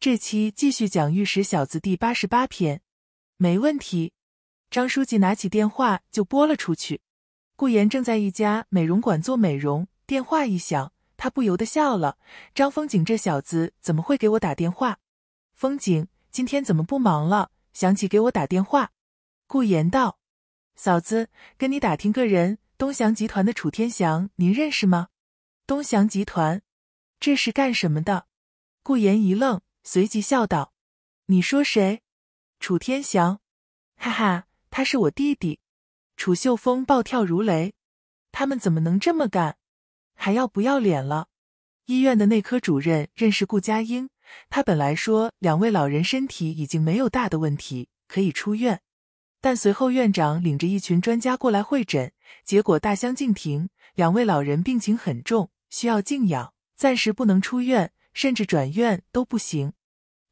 这期继续讲《玉石小子》第八十八篇，没问题。张书记拿起电话就拨了出去。顾妍正在一家美容馆做美容，电话一响，他不由得笑了。张风景这小子怎么会给我打电话？风景，今天怎么不忙了，想起给我打电话？顾妍道：“嫂子，跟你打听个人，东翔集团的楚天祥，您认识吗？”东翔集团，这是干什么的？顾妍一愣。随即笑道：“你说谁？楚天祥，哈哈，他是我弟弟。”楚秀峰暴跳如雷：“他们怎么能这么干？还要不要脸了？”医院的内科主任认识顾佳英，他本来说两位老人身体已经没有大的问题，可以出院，但随后院长领着一群专家过来会诊，结果大相径庭。两位老人病情很重，需要静养，暂时不能出院，甚至转院都不行。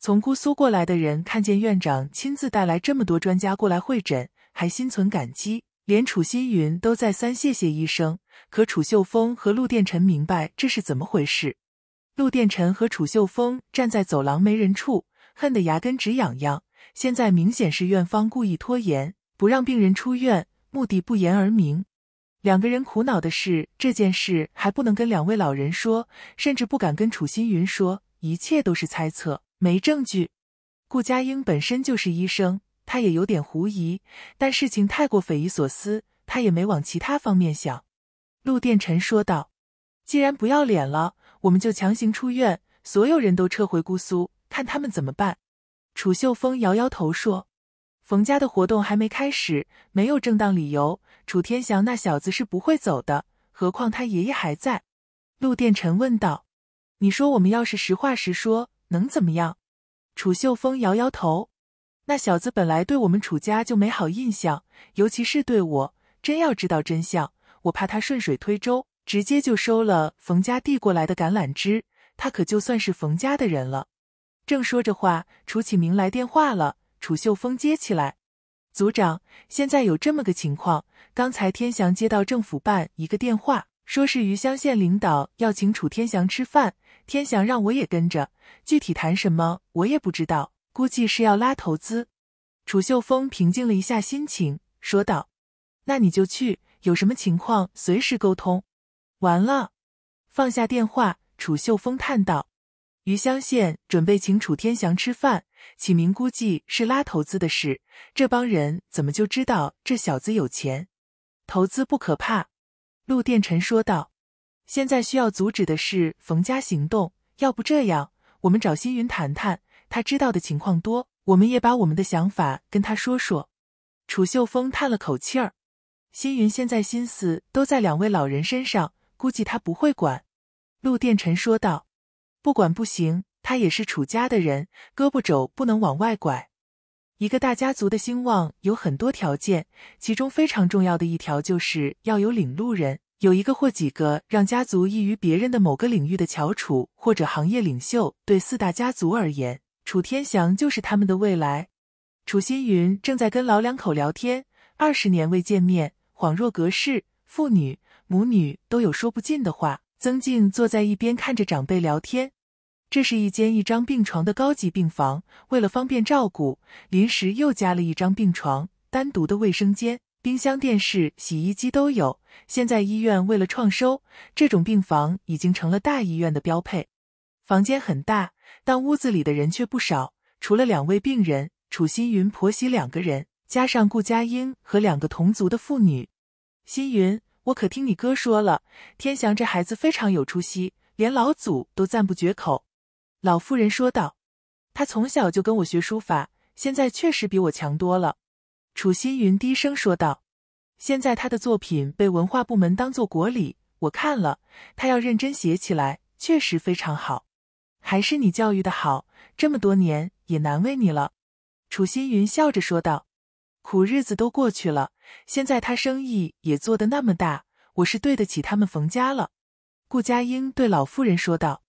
从姑苏过来的人看见院长亲自带来这么多专家过来会诊，还心存感激，连楚心云都再三谢谢医生。可楚秀峰和陆殿臣明白这是怎么回事。陆殿臣和楚秀峰站在走廊没人处，恨得牙根直痒痒。现在明显是院方故意拖延，不让病人出院，目的不言而明。两个人苦恼的是这件事还不能跟两位老人说，甚至不敢跟楚心云说，一切都是猜测。没证据，顾佳英本身就是医生，她也有点狐疑，但事情太过匪夷所思，她也没往其他方面想。陆殿臣说道：“既然不要脸了，我们就强行出院，所有人都撤回姑苏，看他们怎么办。”楚秀峰摇摇头说：“冯家的活动还没开始，没有正当理由，楚天祥那小子是不会走的，何况他爷爷还在。”陆殿臣问道：“你说我们要是实话实说？”能怎么样？楚秀峰摇摇头。那小子本来对我们楚家就没好印象，尤其是对我。真要知道真相，我怕他顺水推舟，直接就收了冯家递过来的橄榄枝。他可就算是冯家的人了。正说着话，楚启明来电话了。楚秀峰接起来：“组长，现在有这么个情况。刚才天祥接到政府办一个电话，说是余乡县领导要请楚天祥吃饭。”天翔让我也跟着，具体谈什么我也不知道，估计是要拉投资。楚秀峰平静了一下心情，说道：“那你就去，有什么情况随时沟通。”完了，放下电话，楚秀峰叹道：“余香县准备请楚天翔吃饭，启明估计是拉投资的事。这帮人怎么就知道这小子有钱？投资不可怕。”陆殿臣说道。现在需要阻止的是冯家行动，要不这样，我们找星云谈谈，他知道的情况多，我们也把我们的想法跟他说说。楚秀峰叹了口气儿，星云现在心思都在两位老人身上，估计他不会管。陆殿臣说道：“不管不行，他也是楚家的人，胳膊肘不能往外拐。一个大家族的兴旺有很多条件，其中非常重要的一条就是要有领路人。”有一个或几个让家族异于别人的某个领域的翘楚或者行业领袖，对四大家族而言，楚天祥就是他们的未来。楚心云正在跟老两口聊天，二十年未见面，恍若隔世，父女、母女都有说不尽的话。曾静坐在一边看着长辈聊天。这是一间一张病床的高级病房，为了方便照顾，临时又加了一张病床，单独的卫生间。冰箱、电视、洗衣机都有。现在医院为了创收，这种病房已经成了大医院的标配。房间很大，但屋子里的人却不少。除了两位病人，楚心云婆媳两个人，加上顾佳音和两个同族的妇女。心云，我可听你哥说了，天祥这孩子非常有出息，连老祖都赞不绝口。老妇人说道：“他从小就跟我学书法，现在确实比我强多了。”楚心云低声说道：“现在他的作品被文化部门当做国礼，我看了，他要认真写起来，确实非常好。还是你教育的好，这么多年也难为你了。”楚心云笑着说道：“苦日子都过去了，现在他生意也做得那么大，我是对得起他们冯家了。”顾佳英对老妇人说道：“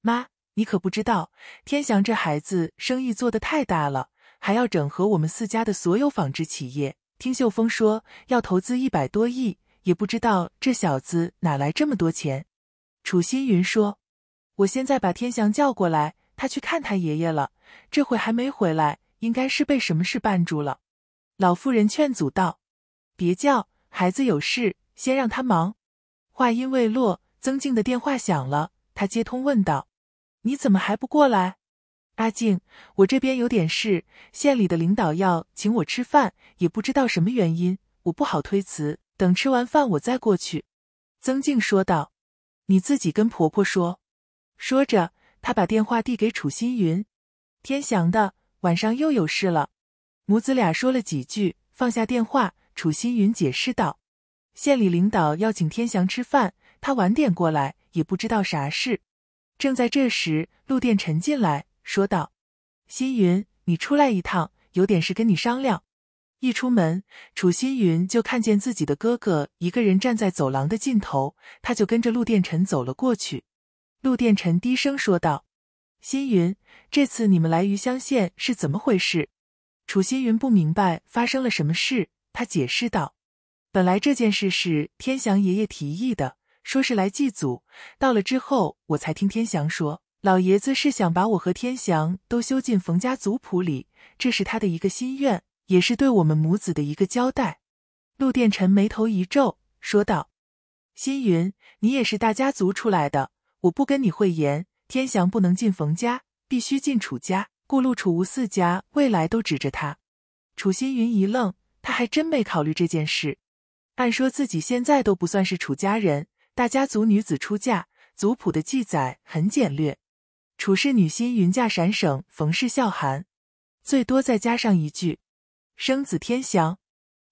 妈，你可不知道，天祥这孩子生意做得太大了。”还要整合我们四家的所有纺织企业。听秀峰说，要投资一百多亿，也不知道这小子哪来这么多钱。楚心云说：“我现在把天祥叫过来，他去看他爷爷了，这会还没回来，应该是被什么事绊住了。”老妇人劝阻道：“别叫，孩子有事先让他忙。”话音未落，曾静的电话响了，他接通问道：“你怎么还不过来？”阿静，我这边有点事，县里的领导要请我吃饭，也不知道什么原因，我不好推辞。等吃完饭，我再过去。”曾静说道，“你自己跟婆婆说。”说着，她把电话递给楚心云。天祥的晚上又有事了。母子俩说了几句，放下电话。楚心云解释道：“县里领导要请天祥吃饭，他晚点过来，也不知道啥事。”正在这时，陆殿臣进来。说道：“新云，你出来一趟，有点事跟你商量。”一出门，楚新云就看见自己的哥哥一个人站在走廊的尽头，他就跟着陆殿臣走了过去。陆殿臣低声说道：“新云，这次你们来余乡县是怎么回事？”楚新云不明白发生了什么事，他解释道：“本来这件事是天祥爷爷提议的，说是来祭祖。到了之后，我才听天祥说。”老爷子是想把我和天祥都修进冯家族谱里，这是他的一个心愿，也是对我们母子的一个交代。陆殿臣眉头一皱，说道：“星云，你也是大家族出来的，我不跟你讳言，天祥不能进冯家，必须进楚家。故陆楚吴四家未来都指着他。”楚星云一愣，他还真没考虑这件事。按说自己现在都不算是楚家人，大家族女子出嫁，族谱的记载很简略。楚氏女心云嫁陕省，冯氏笑寒，最多再加上一句：“生子天祥。”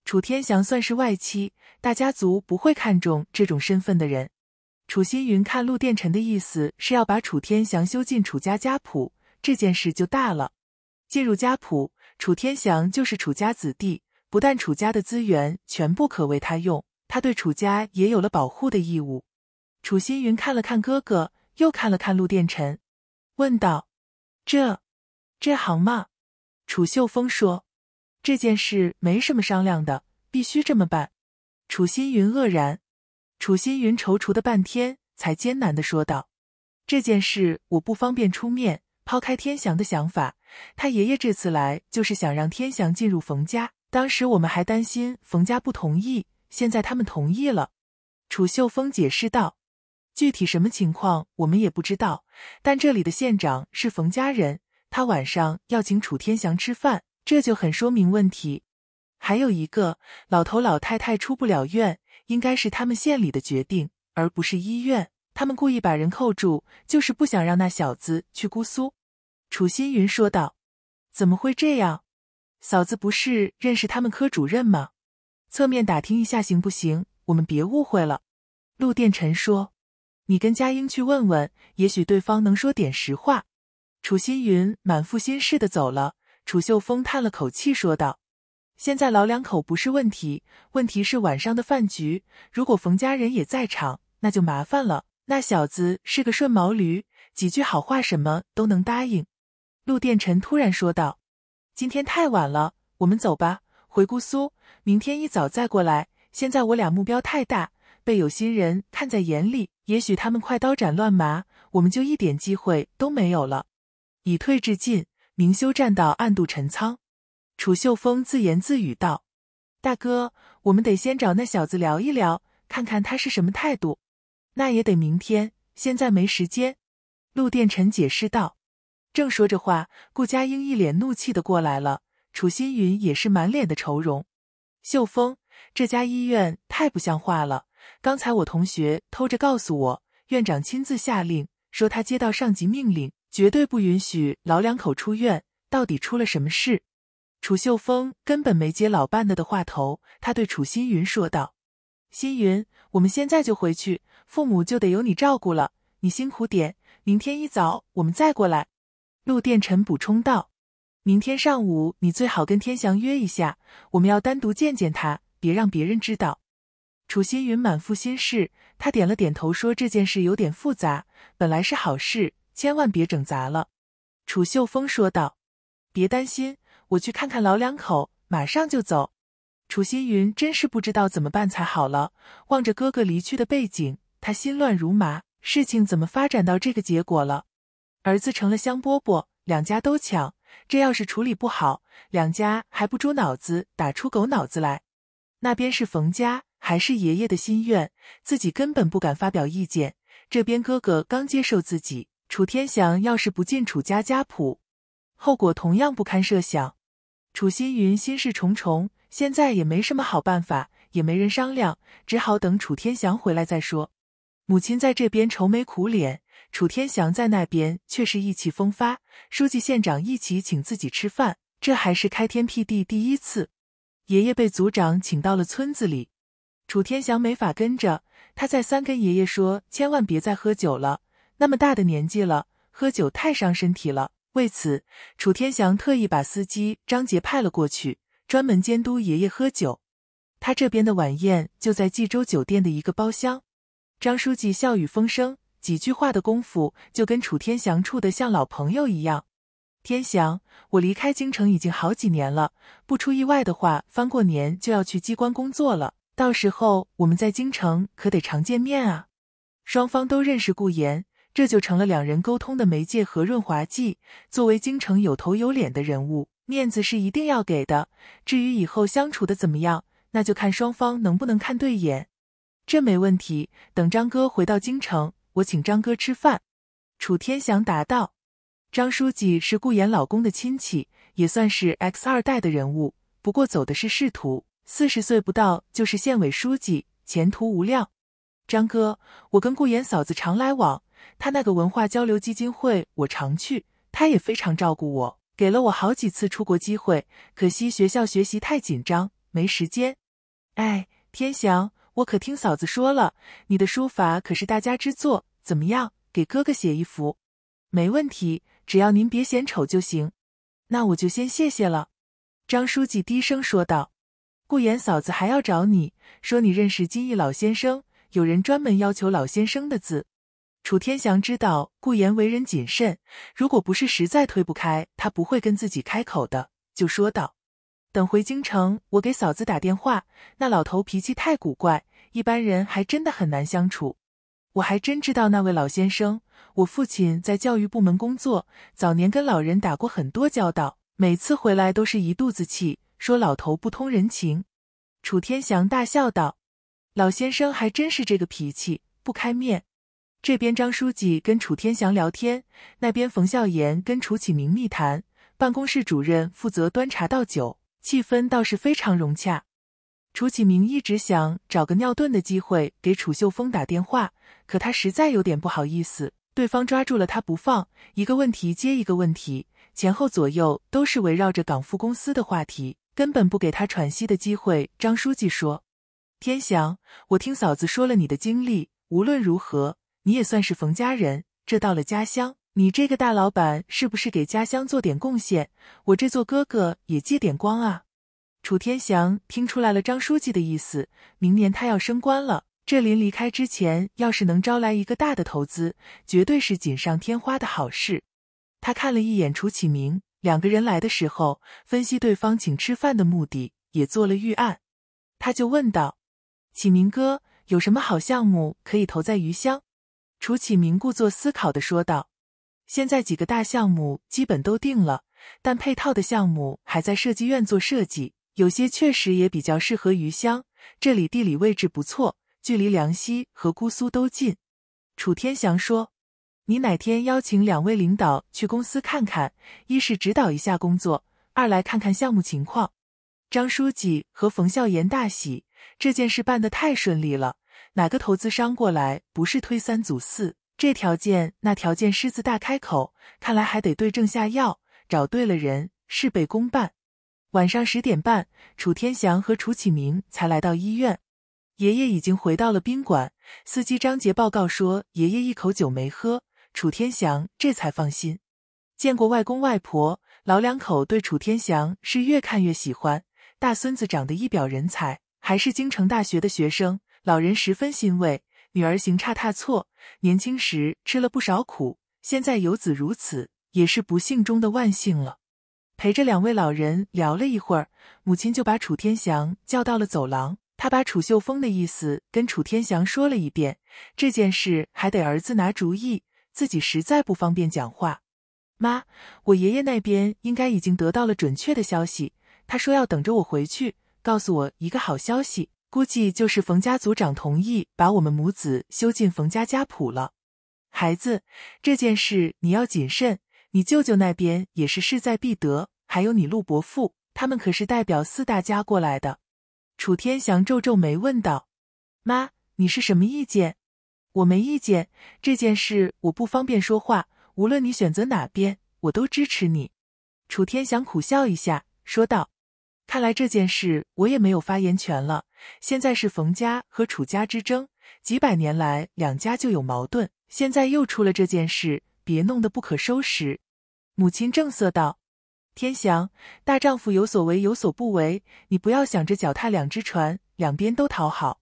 楚天祥算是外戚，大家族不会看重这种身份的人。楚心云看陆殿臣的意思是要把楚天祥修进楚家家谱，这件事就大了。进入家谱，楚天祥就是楚家子弟，不但楚家的资源全部可为他用，他对楚家也有了保护的义务。楚心云看了看哥哥，又看了看陆殿臣。问道：“这，这行吗？”楚秀峰说：“这件事没什么商量的，必须这么办。”楚新云愕然，楚新云踌躇的半天，才艰难的说道：“这件事我不方便出面。抛开天祥的想法，他爷爷这次来就是想让天祥进入冯家。当时我们还担心冯家不同意，现在他们同意了。”楚秀峰解释道。具体什么情况我们也不知道，但这里的县长是冯家人，他晚上要请楚天祥吃饭，这就很说明问题。还有一个老头老太太出不了院，应该是他们县里的决定，而不是医院。他们故意把人扣住，就是不想让那小子去姑苏。”楚新云说道，“怎么会这样？嫂子不是认识他们科主任吗？侧面打听一下行不行？我们别误会了。”陆殿臣说。你跟佳英去问问，也许对方能说点实话。楚心云满腹心事的走了。楚秀峰叹了口气说道：“现在老两口不是问题，问题是晚上的饭局，如果冯家人也在场，那就麻烦了。那小子是个顺毛驴，几句好话什么都能答应。”陆殿臣突然说道：“今天太晚了，我们走吧，回姑苏，明天一早再过来。现在我俩目标太大，被有心人看在眼里。”也许他们快刀斩乱麻，我们就一点机会都没有了。以退至进，明修栈道，暗度陈仓。楚秀峰自言自语道：“大哥，我们得先找那小子聊一聊，看看他是什么态度。”“那也得明天，现在没时间。”陆殿臣解释道。正说着话，顾佳英一脸怒气的过来了，楚心云也是满脸的愁容。秀峰，这家医院太不像话了。刚才我同学偷着告诉我，院长亲自下令，说他接到上级命令，绝对不允许老两口出院。到底出了什么事？楚秀峰根本没接老伴的的话头，他对楚新云说道：“新云，我们现在就回去，父母就得由你照顾了，你辛苦点。明天一早我们再过来。”陆殿臣补充道：“明天上午你最好跟天祥约一下，我们要单独见见他，别让别人知道。”楚心云满腹心事，他点了点头说：“这件事有点复杂，本来是好事，千万别整砸了。”楚秀峰说道：“别担心，我去看看老两口，马上就走。”楚心云真是不知道怎么办才好了。望着哥哥离去的背景，他心乱如麻。事情怎么发展到这个结果了？儿子成了香饽饽，两家都抢。这要是处理不好，两家还不猪脑子打出狗脑子来？那边是冯家。还是爷爷的心愿，自己根本不敢发表意见。这边哥哥刚接受自己，楚天祥要是不进楚家家谱，后果同样不堪设想。楚心云心事重重，现在也没什么好办法，也没人商量，只好等楚天祥回来再说。母亲在这边愁眉苦脸，楚天祥在那边却是意气风发。书记县长一起请自己吃饭，这还是开天辟地第一次。爷爷被族长请到了村子里。楚天祥没法跟着他，再三跟爷爷说：“千万别再喝酒了，那么大的年纪了，喝酒太伤身体了。”为此，楚天祥特意把司机张杰派了过去，专门监督爷爷喝酒。他这边的晚宴就在冀州酒店的一个包厢。张书记笑语风生，几句话的功夫，就跟楚天祥处的像老朋友一样。天祥，我离开京城已经好几年了，不出意外的话，翻过年就要去机关工作了。到时候我们在京城可得常见面啊！双方都认识顾岩，这就成了两人沟通的媒介和润滑剂。作为京城有头有脸的人物，面子是一定要给的。至于以后相处的怎么样，那就看双方能不能看对眼。这没问题。等张哥回到京城，我请张哥吃饭。楚天祥答道：“张书记是顾岩老公的亲戚，也算是 X 二代的人物，不过走的是仕途。”四十岁不到就是县委书记，前途无量。张哥，我跟顾妍嫂子常来往，她那个文化交流基金会我常去，她也非常照顾我，给了我好几次出国机会。可惜学校学习太紧张，没时间。哎，天祥，我可听嫂子说了，你的书法可是大家之作，怎么样，给哥哥写一幅？没问题，只要您别嫌丑就行。那我就先谢谢了。张书记低声说道。顾言嫂子还要找你，说你认识金逸老先生，有人专门要求老先生的字。楚天祥知道顾言为人谨慎，如果不是实在推不开，他不会跟自己开口的，就说道：“等回京城，我给嫂子打电话。那老头脾气太古怪，一般人还真的很难相处。我还真知道那位老先生，我父亲在教育部门工作，早年跟老人打过很多交道，每次回来都是一肚子气。”说老头不通人情，楚天祥大笑道：“老先生还真是这个脾气，不开面。”这边张书记跟楚天祥聊天，那边冯笑言跟楚启明密谈。办公室主任负责端茶倒酒，气氛倒是非常融洽。楚启明一直想找个尿遁的机会给楚秀峰打电话，可他实在有点不好意思，对方抓住了他不放，一个问题接一个问题，前后左右都是围绕着港富公司的话题。根本不给他喘息的机会。张书记说：“天祥，我听嫂子说了你的经历，无论如何，你也算是冯家人。这到了家乡，你这个大老板是不是给家乡做点贡献？我这做哥哥也借点光啊。”楚天祥听出来了张书记的意思，明年他要升官了。这临离开之前，要是能招来一个大的投资，绝对是锦上添花的好事。他看了一眼楚启明。两个人来的时候，分析对方请吃饭的目的，也做了预案。他就问道：“启明哥，有什么好项目可以投在余乡？”楚启明故作思考的说道：“现在几个大项目基本都定了，但配套的项目还在设计院做设计，有些确实也比较适合余乡。这里地理位置不错，距离凉溪和姑苏都近。”楚天祥说。你哪天邀请两位领导去公司看看？一是指导一下工作，二来看看项目情况。张书记和冯笑言大喜，这件事办得太顺利了。哪个投资商过来不是推三阻四？这条件那条件，狮子大开口，看来还得对症下药，找对了人，事倍功半。晚上十点半，楚天祥和楚启明才来到医院，爷爷已经回到了宾馆。司机张杰报告说，爷爷一口酒没喝。楚天祥这才放心，见过外公外婆，老两口对楚天祥是越看越喜欢。大孙子长得一表人才，还是京城大学的学生，老人十分欣慰。女儿行差踏错，年轻时吃了不少苦，现在有子如此，也是不幸中的万幸了。陪着两位老人聊了一会儿，母亲就把楚天祥叫到了走廊，她把楚秀峰的意思跟楚天祥说了一遍，这件事还得儿子拿主意。自己实在不方便讲话，妈，我爷爷那边应该已经得到了准确的消息。他说要等着我回去，告诉我一个好消息，估计就是冯家族长同意把我们母子修进冯家家谱了。孩子，这件事你要谨慎，你舅舅那边也是势在必得，还有你陆伯父，他们可是代表四大家过来的。楚天祥皱皱眉问道：“妈，你是什么意见？”我没意见，这件事我不方便说话。无论你选择哪边，我都支持你。楚天祥苦笑一下，说道：“看来这件事我也没有发言权了。现在是冯家和楚家之争，几百年来两家就有矛盾，现在又出了这件事，别弄得不可收拾。”母亲正色道：“天祥，大丈夫有所为有所不为，你不要想着脚踏两只船，两边都讨好。”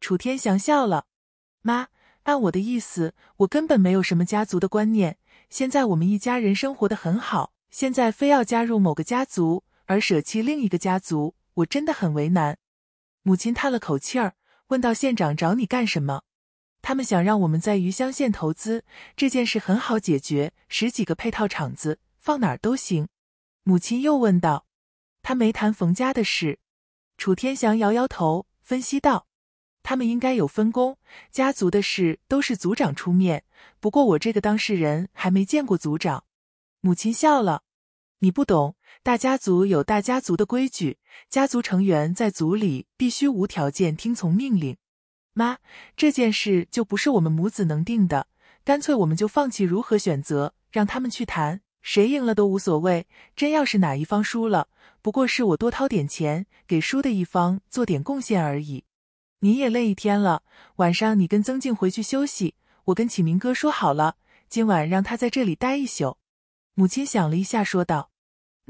楚天祥笑了，妈。按我的意思，我根本没有什么家族的观念。现在我们一家人生活的很好，现在非要加入某个家族而舍弃另一个家族，我真的很为难。母亲叹了口气儿，问到：“县长找你干什么？他们想让我们在余乡县投资，这件事很好解决，十几个配套厂子放哪儿都行。”母亲又问道：“他没谈冯家的事。”楚天祥摇摇头，分析道。他们应该有分工，家族的事都是族长出面。不过我这个当事人还没见过族长。母亲笑了：“你不懂，大家族有大家族的规矩，家族成员在族里必须无条件听从命令。”妈，这件事就不是我们母子能定的，干脆我们就放弃如何选择，让他们去谈，谁赢了都无所谓。真要是哪一方输了，不过是我多掏点钱，给输的一方做点贡献而已。你也累一天了，晚上你跟曾静回去休息。我跟启明哥说好了，今晚让他在这里待一宿。母亲想了一下，说道：“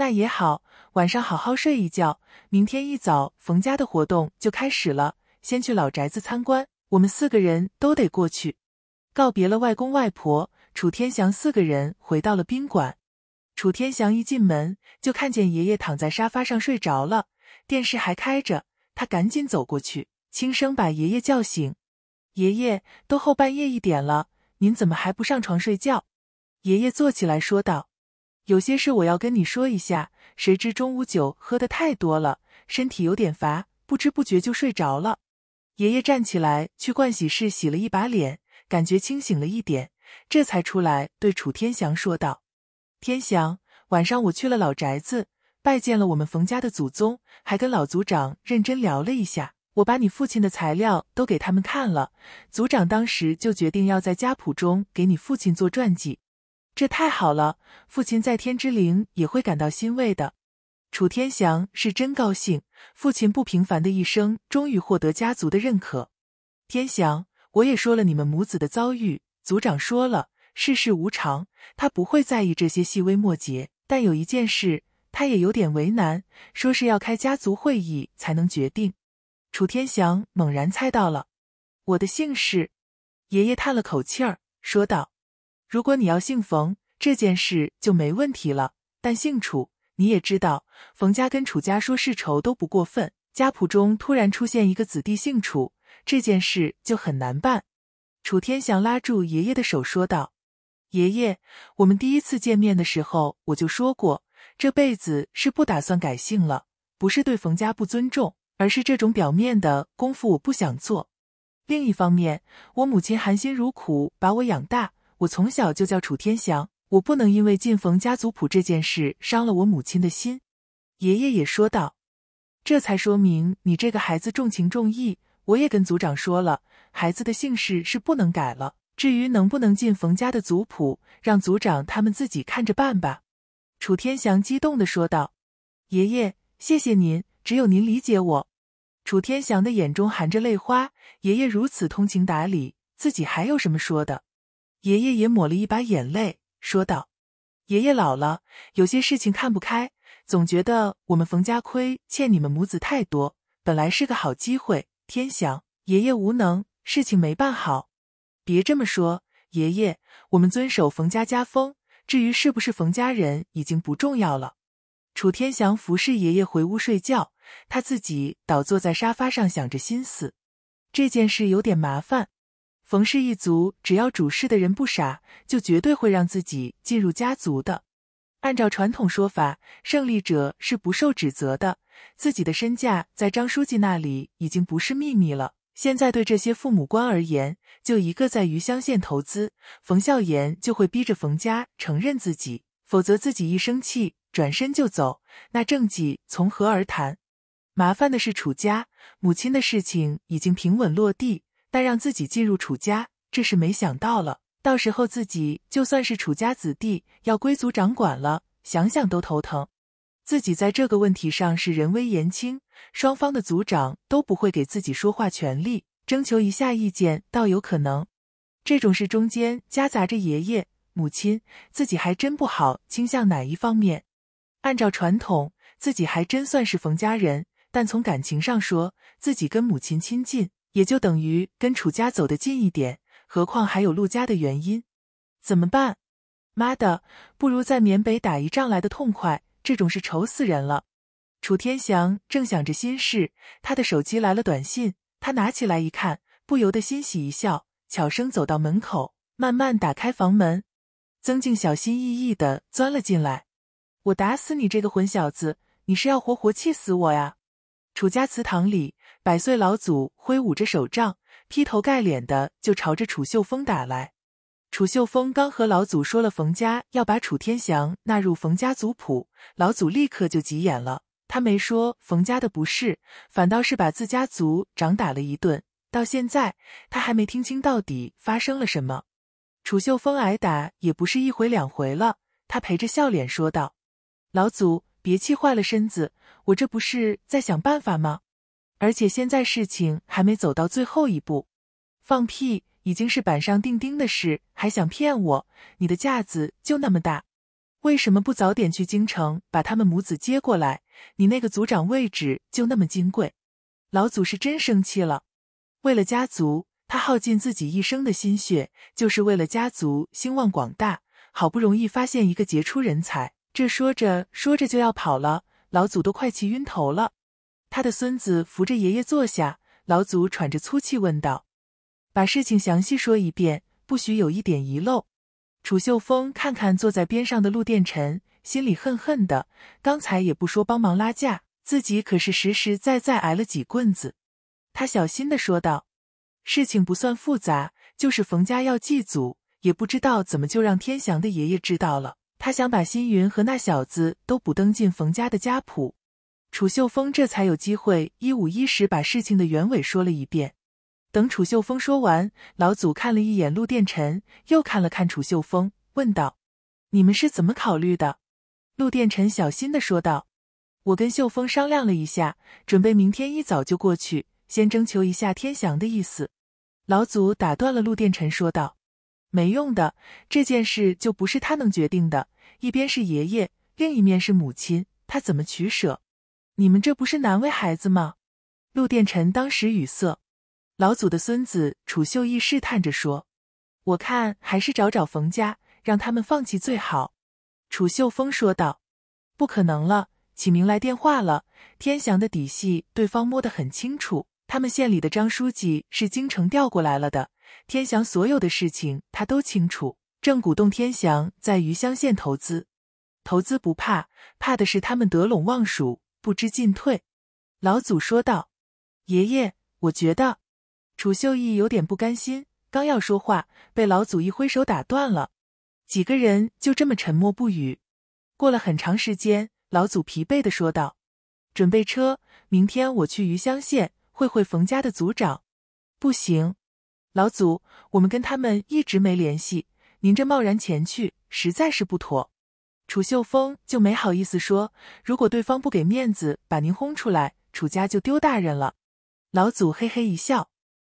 那也好，晚上好好睡一觉。明天一早，冯家的活动就开始了，先去老宅子参观，我们四个人都得过去。”告别了外公外婆，楚天祥四个人回到了宾馆。楚天祥一进门就看见爷爷躺在沙发上睡着了，电视还开着，他赶紧走过去。轻声把爷爷叫醒，爷爷都后半夜一点了，您怎么还不上床睡觉？爷爷坐起来说道：“有些事我要跟你说一下。”谁知中午酒喝得太多了，身体有点乏，不知不觉就睡着了。爷爷站起来去盥洗室洗了一把脸，感觉清醒了一点，这才出来对楚天祥说道：“天祥，晚上我去了老宅子，拜见了我们冯家的祖宗，还跟老族长认真聊了一下。”我把你父亲的材料都给他们看了，族长当时就决定要在家谱中给你父亲做传记，这太好了，父亲在天之灵也会感到欣慰的。楚天祥是真高兴，父亲不平凡的一生终于获得家族的认可。天祥，我也说了你们母子的遭遇，族长说了世事无常，他不会在意这些细微末节，但有一件事他也有点为难，说是要开家族会议才能决定。楚天祥猛然猜到了，我的姓氏。爷爷叹了口气儿，说道：“如果你要姓冯，这件事就没问题了。但姓楚，你也知道，冯家跟楚家说世仇都不过分。家谱中突然出现一个子弟姓楚，这件事就很难办。”楚天祥拉住爷爷的手，说道：“爷爷，我们第一次见面的时候，我就说过，这辈子是不打算改姓了。不是对冯家不尊重。”而是这种表面的功夫，我不想做。另一方面，我母亲含辛茹苦把我养大，我从小就叫楚天祥，我不能因为进冯家族谱这件事伤了我母亲的心。爷爷也说道：“这才说明你这个孩子重情重义。”我也跟族长说了，孩子的姓氏是不能改了。至于能不能进冯家的族谱，让族长他们自己看着办吧。”楚天祥激动的说道：“爷爷，谢谢您。”只有您理解我，楚天祥的眼中含着泪花。爷爷如此通情达理，自己还有什么说的？爷爷也抹了一把眼泪，说道：“爷爷老了，有些事情看不开，总觉得我们冯家亏欠你们母子太多。本来是个好机会，天祥，爷爷无能，事情没办好。别这么说，爷爷，我们遵守冯家家风。至于是不是冯家人，已经不重要了。”楚天祥服侍爷爷回屋睡觉。他自己倒坐在沙发上，想着心思。这件事有点麻烦。冯氏一族只要主事的人不傻，就绝对会让自己进入家族的。按照传统说法，胜利者是不受指责的。自己的身价在张书记那里已经不是秘密了。现在对这些父母官而言，就一个在余香县投资，冯孝言就会逼着冯家承认自己，否则自己一生气转身就走，那政绩从何而谈？麻烦的是楚家母亲的事情已经平稳落地，但让自己进入楚家，这是没想到了。到时候自己就算是楚家子弟，要归族长管了，想想都头疼。自己在这个问题上是人微言轻，双方的族长都不会给自己说话权利，征求一下意见倒有可能。这种事中间夹杂着爷爷、母亲，自己还真不好倾向哪一方面。按照传统，自己还真算是冯家人。但从感情上说，自己跟母亲亲近，也就等于跟楚家走得近一点。何况还有陆家的原因，怎么办？妈的，不如在缅北打一仗来的痛快。这种事愁死人了。楚天祥正想着心事，他的手机来了短信，他拿起来一看，不由得欣喜一笑。悄声走到门口，慢慢打开房门，曾静小心翼翼的钻了进来。我打死你这个混小子！你是要活活气死我呀！楚家祠堂里，百岁老祖挥舞着手杖，劈头盖脸的就朝着楚秀峰打来。楚秀峰刚和老祖说了冯家要把楚天祥纳入冯家族谱，老祖立刻就急眼了。他没说冯家的不是，反倒是把自家族长打了一顿。到现在，他还没听清到底发生了什么。楚秀峰挨打也不是一回两回了，他陪着笑脸说道：“老祖。”别气坏了身子，我这不是在想办法吗？而且现在事情还没走到最后一步，放屁，已经是板上钉钉的事，还想骗我？你的架子就那么大？为什么不早点去京城把他们母子接过来？你那个族长位置就那么金贵？老祖是真生气了，为了家族，他耗尽自己一生的心血，就是为了家族兴旺广大，好不容易发现一个杰出人才。这说着说着就要跑了，老祖都快气晕头了。他的孙子扶着爷爷坐下，老祖喘着粗气问道：“把事情详细说一遍，不许有一点遗漏。”楚秀峰看看坐在边上的陆殿臣，心里恨恨的。刚才也不说帮忙拉架，自己可是实实在在挨了几棍子。他小心的说道：“事情不算复杂，就是冯家要祭祖，也不知道怎么就让天祥的爷爷知道了。”他想把新云和那小子都补登进冯家的家谱，楚秀峰这才有机会一五一十把事情的原委说了一遍。等楚秀峰说完，老祖看了一眼陆殿臣，又看了看楚秀峰，问道：“你们是怎么考虑的？”陆殿臣小心的说道：“我跟秀峰商量了一下，准备明天一早就过去，先征求一下天祥的意思。”老祖打断了陆殿臣说道。没用的，这件事就不是他能决定的。一边是爷爷，另一面是母亲，他怎么取舍？你们这不是难为孩子吗？陆殿臣当时语塞。老祖的孙子楚秀义试探着说：“我看还是找找冯家，让他们放弃最好。”楚秀峰说道：“不可能了，启明来电话了，天祥的底细对方摸得很清楚。”他们县里的张书记是京城调过来了的，天祥所有的事情他都清楚。正鼓动天祥在余乡县投资，投资不怕，怕的是他们得陇望蜀，不知进退。”老祖说道。“爷爷，我觉得。”楚秀义有点不甘心，刚要说话，被老祖一挥手打断了。几个人就这么沉默不语。过了很长时间，老祖疲惫的说道：“准备车，明天我去余乡县。”会会冯家的族长，不行，老祖，我们跟他们一直没联系，您这贸然前去实在是不妥。楚秀峰就没好意思说，如果对方不给面子，把您轰出来，楚家就丢大人了。老祖嘿嘿一笑，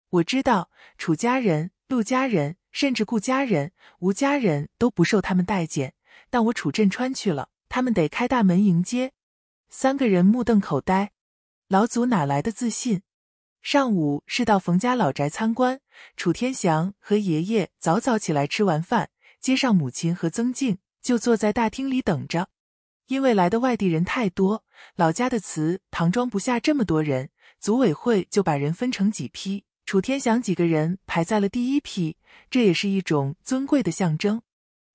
我知道楚家人、陆家人，甚至顾家人、吴家人，都不受他们待见，但我楚振川去了，他们得开大门迎接。三个人目瞪口呆。老祖哪来的自信？上午是到冯家老宅参观。楚天祥和爷爷早早起来吃完饭，接上母亲和曾静，就坐在大厅里等着。因为来的外地人太多，老家的祠堂装不下这么多人，组委会就把人分成几批。楚天祥几个人排在了第一批，这也是一种尊贵的象征。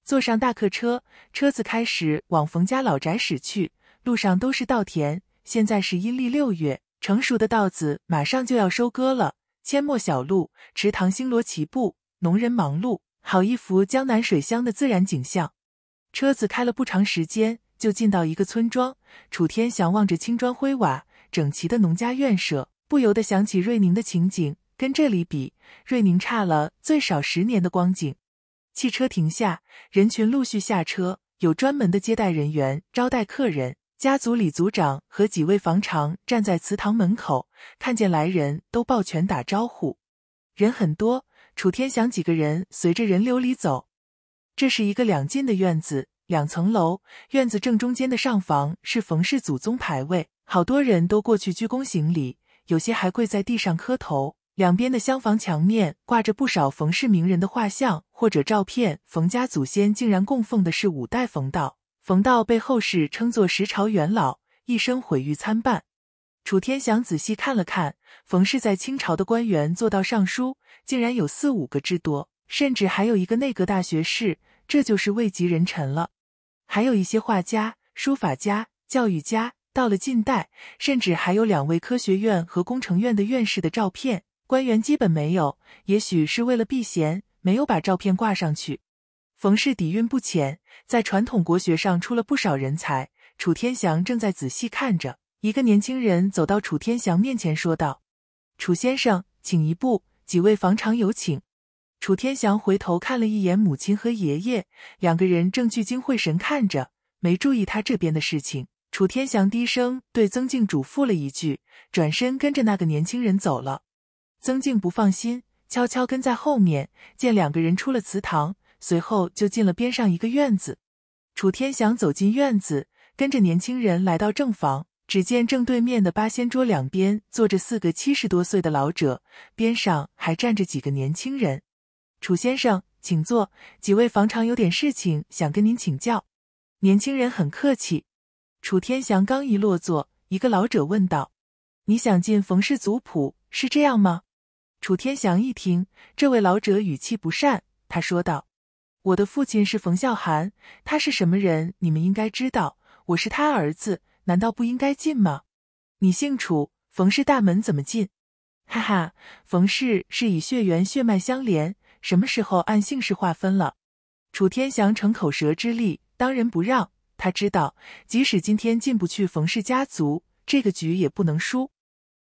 坐上大客车，车子开始往冯家老宅驶去，路上都是稻田。现在是阴历六月，成熟的稻子马上就要收割了。阡陌小路，池塘星罗棋布，农人忙碌，好一幅江南水乡的自然景象。车子开了不长时间，就进到一个村庄。楚天祥望着青砖灰瓦、整齐的农家院舍，不由得想起瑞宁的情景，跟这里比，瑞宁差了最少十年的光景。汽车停下，人群陆续下车，有专门的接待人员招待客人。家族李族长和几位房长站在祠堂门口，看见来人都抱拳打招呼。人很多，楚天祥几个人随着人流里走。这是一个两进的院子，两层楼。院子正中间的上房是冯氏祖宗牌位，好多人都过去鞠躬行礼，有些还跪在地上磕头。两边的厢房墙面挂着不少冯氏名人的画像或者照片。冯家祖先竟然供奉的是五代冯道。冯道被后世称作十朝元老，一生毁誉参半。楚天祥仔细看了看，冯氏在清朝的官员做到尚书，竟然有四五个之多，甚至还有一个内阁大学士，这就是位极人臣了。还有一些画家、书法家、教育家，到了近代，甚至还有两位科学院和工程院的院士的照片。官员基本没有，也许是为了避嫌，没有把照片挂上去。冯氏底蕴不浅，在传统国学上出了不少人才。楚天祥正在仔细看着，一个年轻人走到楚天祥面前说道：“楚先生，请一步，几位房长有请。”楚天祥回头看了一眼母亲和爷爷，两个人正聚精会神看着，没注意他这边的事情。楚天祥低声对曾静嘱咐了一句，转身跟着那个年轻人走了。曾静不放心，悄悄跟在后面，见两个人出了祠堂。随后就进了边上一个院子。楚天祥走进院子，跟着年轻人来到正房，只见正对面的八仙桌两边坐着四个七十多岁的老者，边上还站着几个年轻人。楚先生，请坐，几位房长有点事情想跟您请教。年轻人很客气。楚天祥刚一落座，一个老者问道：“你想进冯氏族谱，是这样吗？”楚天祥一听，这位老者语气不善，他说道。我的父亲是冯孝涵，他是什么人？你们应该知道。我是他儿子，难道不应该进吗？你姓楚，冯氏大门怎么进？哈哈，冯氏是以血缘血脉相连，什么时候按姓氏划分了？楚天祥逞口舌之力，当仁不让。他知道，即使今天进不去冯氏家族，这个局也不能输。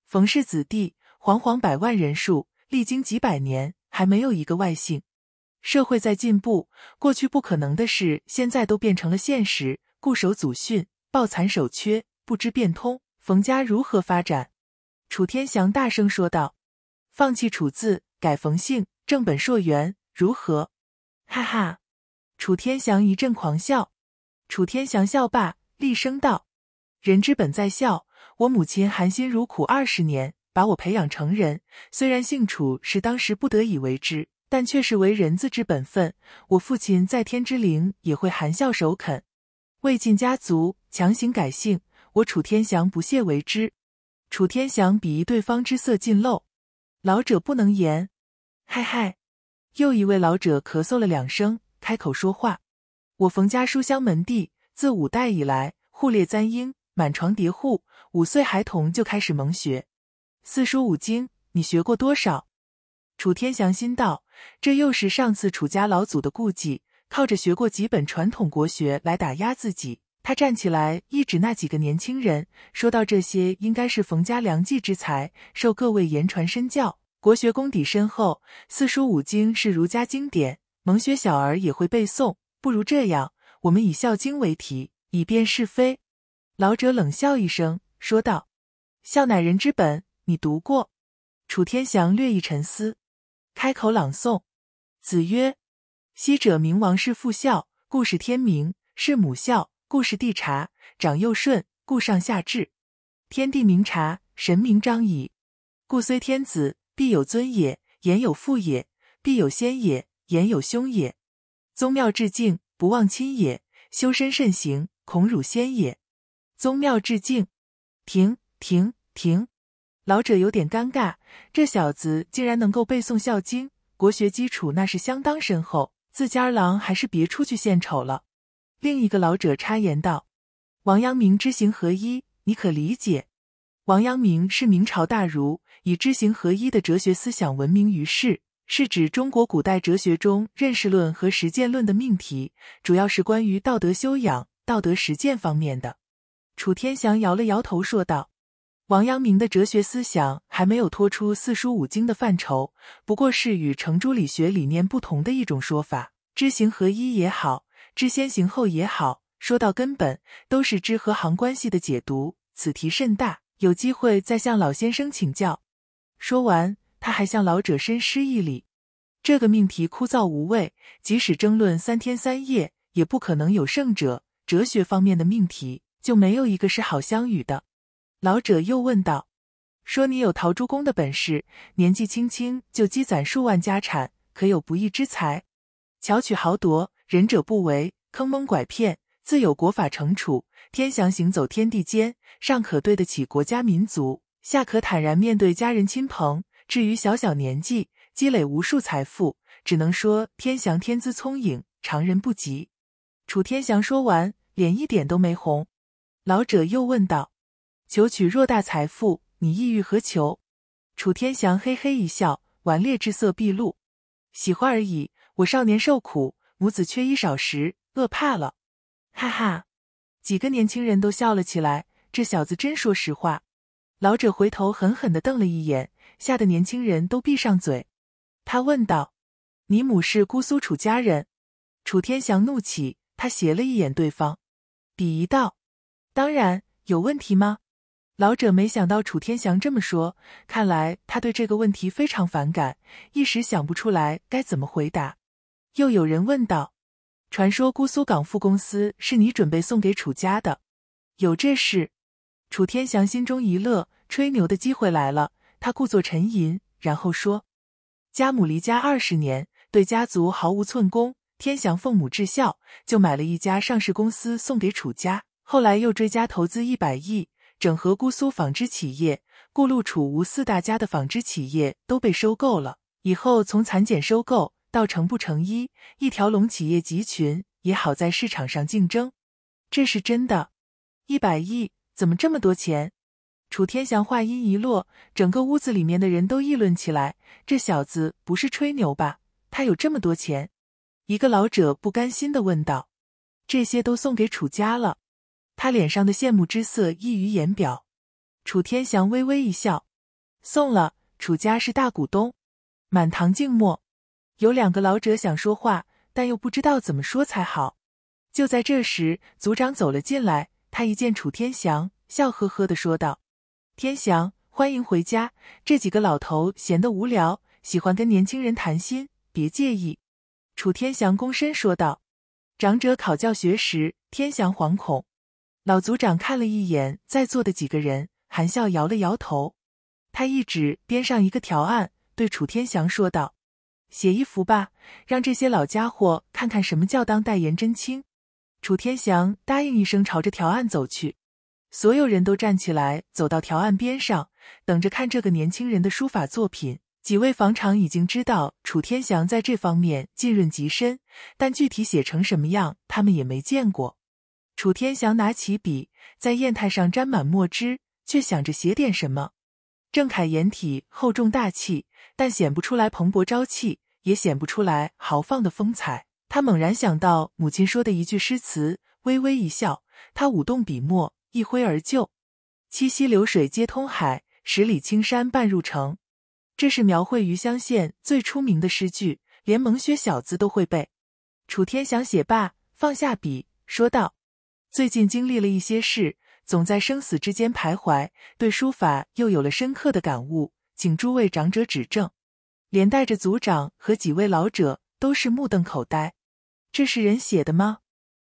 冯氏子弟，煌煌百万人数，历经几百年，还没有一个外姓。社会在进步，过去不可能的事，现在都变成了现实。固守祖训，抱残守缺，不知变通，冯家如何发展？楚天祥大声说道：“放弃楚字，改冯姓，正本溯源，如何？”哈哈！楚天祥一阵狂笑。楚天祥笑罢，厉声道：“人之本在孝，我母亲含辛茹苦二十年，把我培养成人。虽然姓楚是当时不得已为之。”但却是为人子之本分，我父亲在天之灵也会含笑首肯。为尽家族，强行改姓，我楚天祥不屑为之。楚天祥鄙夷对方之色尽露，老者不能言。嗨嗨，又一位老者咳嗽了两声，开口说话。我冯家书香门第，自五代以来，户列簪缨，满床叠户。五岁孩童就开始蒙学，四书五经，你学过多少？楚天祥心道。这又是上次楚家老祖的顾忌，靠着学过几本传统国学来打压自己。他站起来一指那几个年轻人，说到：“这些应该是冯家良骥之才，受各位言传身教，国学功底深厚，四书五经是儒家经典，蒙学小儿也会背诵。不如这样，我们以《孝经》为题，以辨是非。”老者冷笑一声，说道：“孝乃人之本，你读过？”楚天祥略一沉思。开口朗诵，子曰：“昔者明王是父孝，故事天明；事母孝，故事地察。长幼顺，故上下治。天地明察，神明张矣。故虽天子，必有尊也；言有父也，必有先也；言有兄也。宗庙致敬，不忘亲也；修身慎行，恐辱先也。宗庙致敬，停停停。”老者有点尴尬，这小子竟然能够背诵《孝经》，国学基础那是相当深厚。自家儿郎还是别出去献丑了。另一个老者插言道：“王阳明知行合一，你可理解？”王阳明是明朝大儒，以知行合一的哲学思想闻名于世，是指中国古代哲学中认识论和实践论的命题，主要是关于道德修养、道德实践方面的。楚天祥摇了摇头说道。王阳明的哲学思想还没有脱出四书五经的范畴，不过是与程朱理学理念不同的一种说法。知行合一也好，知先行后也好，说到根本，都是知和行关系的解读。此题甚大，有机会再向老先生请教。说完，他还向老者深施一礼。这个命题枯燥无味，即使争论三天三夜，也不可能有胜者。哲学方面的命题就没有一个是好相与的。老者又问道：“说你有陶朱公的本事，年纪轻轻就积攒数万家产，可有不义之财？巧取豪夺，仁者不为；坑蒙拐骗，自有国法惩处。天祥行走天地间，上可对得起国家民族，下可坦然面对家人亲朋。至于小小年纪积累无数财富，只能说天祥天资聪颖，常人不及。”楚天祥说完，脸一点都没红。老者又问道。求取偌大财富，你意欲何求？楚天祥嘿嘿一笑，顽劣之色毕露，喜欢而已。我少年受苦，母子缺衣少食，饿怕了。哈哈，几个年轻人都笑了起来。这小子真说实话。老者回头狠狠的瞪了一眼，吓得年轻人都闭上嘴。他问道：“你母是姑苏楚家人？”楚天祥怒起，他斜了一眼对方，鄙夷道：“当然，有问题吗？”老者没想到楚天祥这么说，看来他对这个问题非常反感，一时想不出来该怎么回答。又有人问道：“传说姑苏港富公司是你准备送给楚家的，有这事？”楚天祥心中一乐，吹牛的机会来了。他故作沉吟，然后说：“家母离家二十年，对家族毫无寸功。天祥奉母至孝，就买了一家上市公司送给楚家，后来又追加投资一百亿。”整合姑苏纺织企业，顾、陆、楚、吴四大家的纺织企业都被收购了。以后从蚕茧收购到成不成衣，一条龙企业集群也好在市场上竞争。这是真的？一百亿？怎么这么多钱？楚天祥话音一落，整个屋子里面的人都议论起来：“这小子不是吹牛吧？他有这么多钱？”一个老者不甘心的问道：“这些都送给楚家了？”他脸上的羡慕之色溢于言表，楚天祥微微一笑，送了。楚家是大股东，满堂静默。有两个老者想说话，但又不知道怎么说才好。就在这时，族长走了进来，他一见楚天祥，笑呵呵的说道：“天祥，欢迎回家。”这几个老头闲得无聊，喜欢跟年轻人谈心，别介意。”楚天祥躬身说道：“长者考教学时，天祥惶恐。”老族长看了一眼在座的几个人，含笑摇了摇头。他一指边上一个条案，对楚天祥说道：“写一幅吧，让这些老家伙看看什么叫当代颜真卿。”楚天祥答应一声，朝着条案走去。所有人都站起来，走到条案边上，等着看这个年轻人的书法作品。几位房长已经知道楚天祥在这方面浸润极深，但具体写成什么样，他们也没见过。楚天祥拿起笔，在砚台上沾满墨汁，却想着写点什么。郑恺眼体厚重大气，但显不出来蓬勃朝气，也显不出来豪放的风采。他猛然想到母亲说的一句诗词，微微一笑。他舞动笔墨，一挥而就：“七溪流水皆通海，十里青山半入城。”这是描绘余香县最出名的诗句，连蒙学小子都会背。楚天祥写罢，放下笔，说道。最近经历了一些事，总在生死之间徘徊，对书法又有了深刻的感悟，请诸位长者指正。连带着族长和几位老者都是目瞪口呆，这是人写的吗？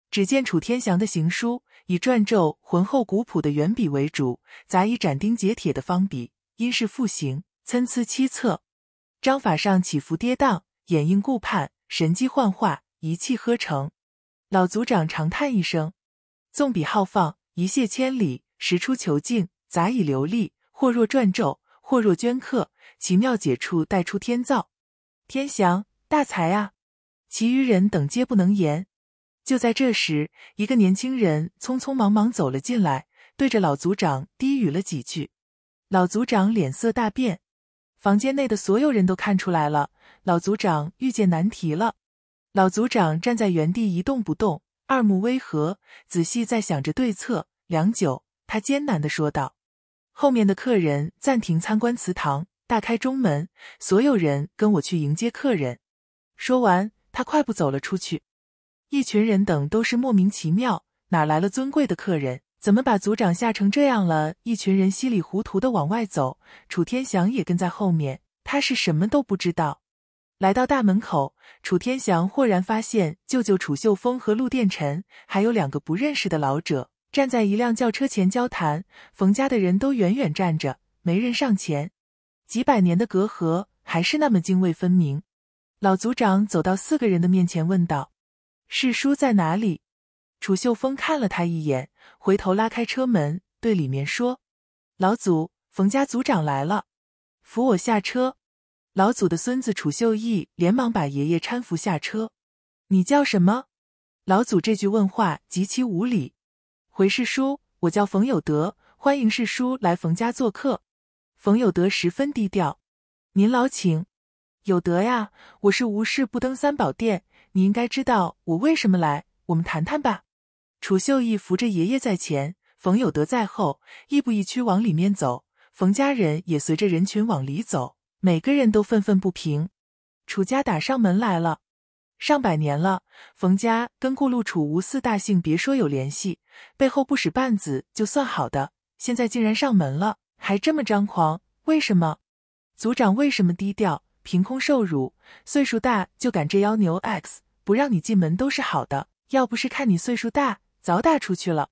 只见楚天祥的行书以篆皱浑厚古朴的圆笔为主，杂以斩钉截铁的方笔，因势复形，参差七策，章法上起伏跌宕，掩映顾盼，神机幻化，一气呵成。老族长长叹一声。纵笔浩放，一泻千里；时出遒劲，杂以流利，或若转咒，或若镌刻，奇妙解处，带出天造。天祥大才啊！其余人等皆不能言。就在这时，一个年轻人匆匆忙忙走了进来，对着老族长低语了几句。老族长脸色大变，房间内的所有人都看出来了，老族长遇见难题了。老族长站在原地一动不动。二目微合，仔细在想着对策。良久，他艰难的说道：“后面的客人暂停参观祠堂，大开中门，所有人跟我去迎接客人。”说完，他快步走了出去。一群人等都是莫名其妙，哪来了尊贵的客人？怎么把族长吓成这样了？一群人稀里糊涂的往外走，楚天祥也跟在后面，他是什么都不知道。来到大门口，楚天祥豁然发现，舅舅楚秀峰和陆殿臣，还有两个不认识的老者，站在一辆轿车前交谈。冯家的人都远远站着，没人上前。几百年的隔阂，还是那么泾渭分明。老族长走到四个人的面前，问道：“世叔在哪里？”楚秀峰看了他一眼，回头拉开车门，对里面说：“老祖，冯家族长来了，扶我下车。”老祖的孙子楚秀义连忙把爷爷搀扶下车。你叫什么？老祖这句问话极其无礼。回世叔，我叫冯有德，欢迎世叔来冯家做客。冯有德十分低调。您老请。有德呀，我是无事不登三宝殿，你应该知道我为什么来。我们谈谈吧。楚秀义扶着爷爷在前，冯有德在后，亦步亦趋往里面走。冯家人也随着人群往里走。每个人都愤愤不平，楚家打上门来了，上百年了，冯家跟顾路楚无四大姓，别说有联系，背后不使绊子就算好的，现在竟然上门了，还这么张狂，为什么？族长为什么低调，凭空受辱，岁数大就敢这妖牛 x，不让你进门都是好的，要不是看你岁数大，早打出去了。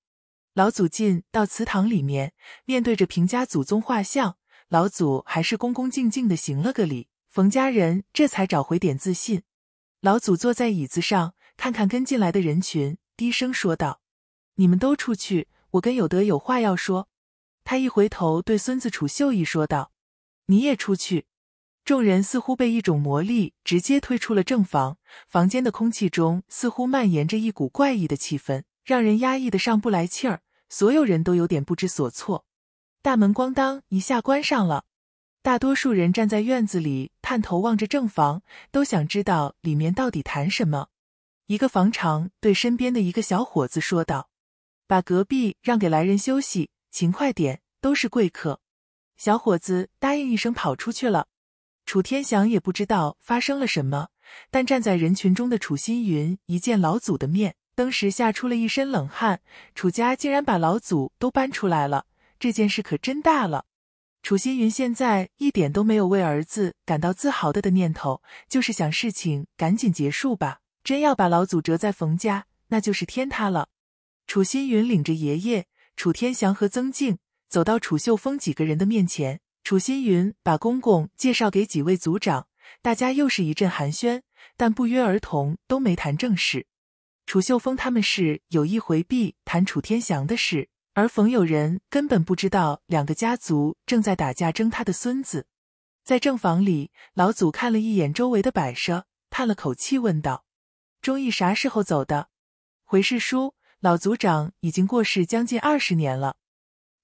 老祖进到祠堂里面，面对着平家祖宗画像。老祖还是恭恭敬敬的行了个礼，冯家人这才找回点自信。老祖坐在椅子上，看看跟进来的人群，低声说道：“你们都出去，我跟有德有话要说。”他一回头，对孙子楚秀一说道：“你也出去。”众人似乎被一种魔力直接推出了正房，房间的空气中似乎蔓延着一股怪异的气氛，让人压抑的上不来气儿，所有人都有点不知所措。大门咣当一下关上了，大多数人站在院子里探头望着正房，都想知道里面到底谈什么。一个房长对身边的一个小伙子说道：“把隔壁让给来人休息，勤快点，都是贵客。”小伙子答应一声跑出去了。楚天祥也不知道发生了什么，但站在人群中的楚心云一见老祖的面，当时吓出了一身冷汗。楚家竟然把老祖都搬出来了。这件事可真大了，楚新云现在一点都没有为儿子感到自豪的的念头，就是想事情赶紧结束吧。真要把老祖折在冯家，那就是天塌了。楚新云领着爷爷楚天祥和曾静走到楚秀峰几个人的面前，楚新云把公公介绍给几位族长，大家又是一阵寒暄，但不约而同都没谈正事。楚秀峰他们是有意回避谈楚天祥的事。而冯友仁根本不知道两个家族正在打架争他的孙子。在正房里，老祖看了一眼周围的摆设，叹了口气，问道：“忠义啥时候走的？”“回世书，老族长已经过世将近二十年了。”“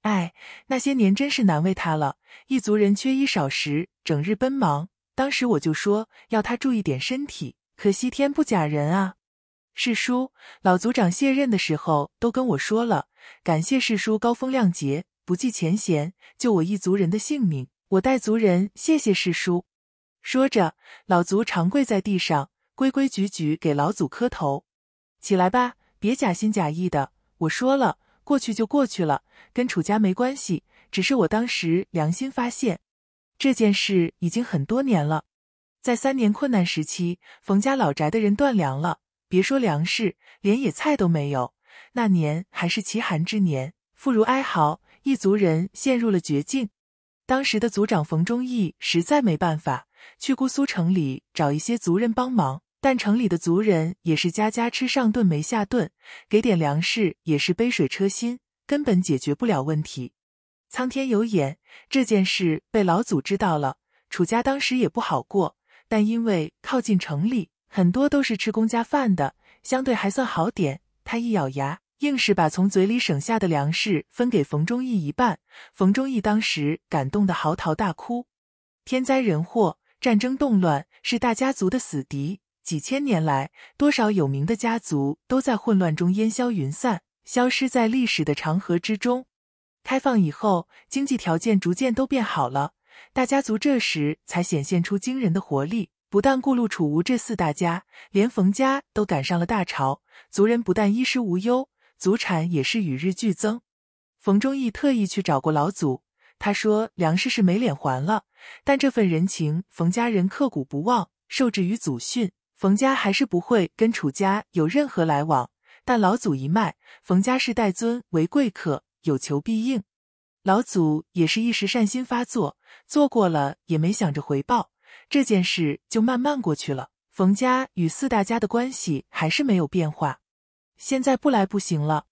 哎，那些年真是难为他了，一族人缺衣少食，整日奔忙。当时我就说要他注意点身体，可惜天不假人啊。”世叔，老族长卸任的时候都跟我说了，感谢世叔高风亮节，不计前嫌，救我一族人的性命。我代族人谢谢世叔。说着，老族长跪在地上，规规矩矩给老祖磕头。起来吧，别假心假意的。我说了，过去就过去了，跟楚家没关系。只是我当时良心发现，这件事已经很多年了。在三年困难时期，冯家老宅的人断粮了。别说粮食，连野菜都没有。那年还是奇寒之年，妇孺哀嚎，一族人陷入了绝境。当时的族长冯忠义实在没办法，去姑苏城里找一些族人帮忙，但城里的族人也是家家吃上顿没下顿，给点粮食也是杯水车薪，根本解决不了问题。苍天有眼，这件事被老祖知道了，楚家当时也不好过，但因为靠近城里。很多都是吃公家饭的，相对还算好点。他一咬牙，硬是把从嘴里省下的粮食分给冯忠义一半。冯忠义当时感动得嚎啕大哭。天灾人祸、战争动乱是大家族的死敌，几千年来，多少有名的家族都在混乱中烟消云散，消失在历史的长河之中。开放以后，经济条件逐渐都变好了，大家族这时才显现出惊人的活力。不但顾路楚吴这四大家，连冯家都赶上了大潮，族人不但衣食无忧，族产也是与日俱增。冯忠义特意去找过老祖，他说粮食是没脸还了，但这份人情冯家人刻骨不忘。受制于祖训，冯家还是不会跟楚家有任何来往。但老祖一脉，冯家世代尊为贵客，有求必应。老祖也是一时善心发作，做过了也没想着回报。这件事就慢慢过去了。冯家与四大家的关系还是没有变化。现在不来不行了，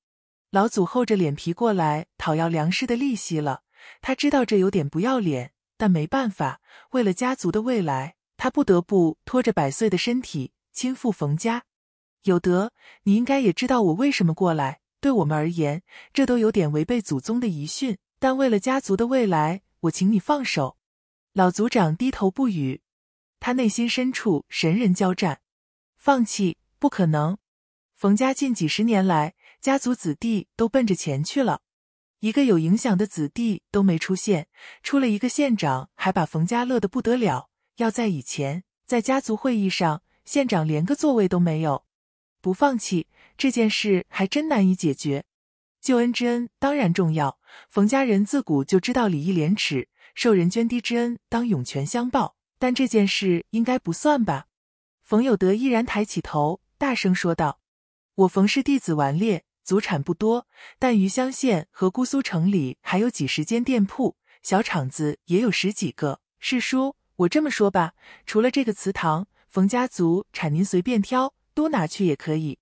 老祖厚着脸皮过来讨要粮食的利息了。他知道这有点不要脸，但没办法，为了家族的未来，他不得不拖着百岁的身体亲赴冯家。有德，你应该也知道我为什么过来。对我们而言，这都有点违背祖宗的遗训，但为了家族的未来，我请你放手。老族长低头不语。他内心深处，神人交战，放弃不可能。冯家近几十年来，家族子弟都奔着钱去了，一个有影响的子弟都没出现，出了一个县长，还把冯家乐得不得了。要在以前，在家族会议上，县长连个座位都没有。不放弃这件事，还真难以解决。救恩之恩当然重要，冯家人自古就知道礼义廉耻，受人涓滴之恩，当涌泉相报。但这件事应该不算吧？冯有德毅然抬起头，大声说道：“我冯氏弟子顽劣，祖产不多，但余香县和姑苏城里还有几十间店铺，小厂子也有十几个。师叔，我这么说吧，除了这个祠堂，冯家族产您随便挑，多拿去也可以。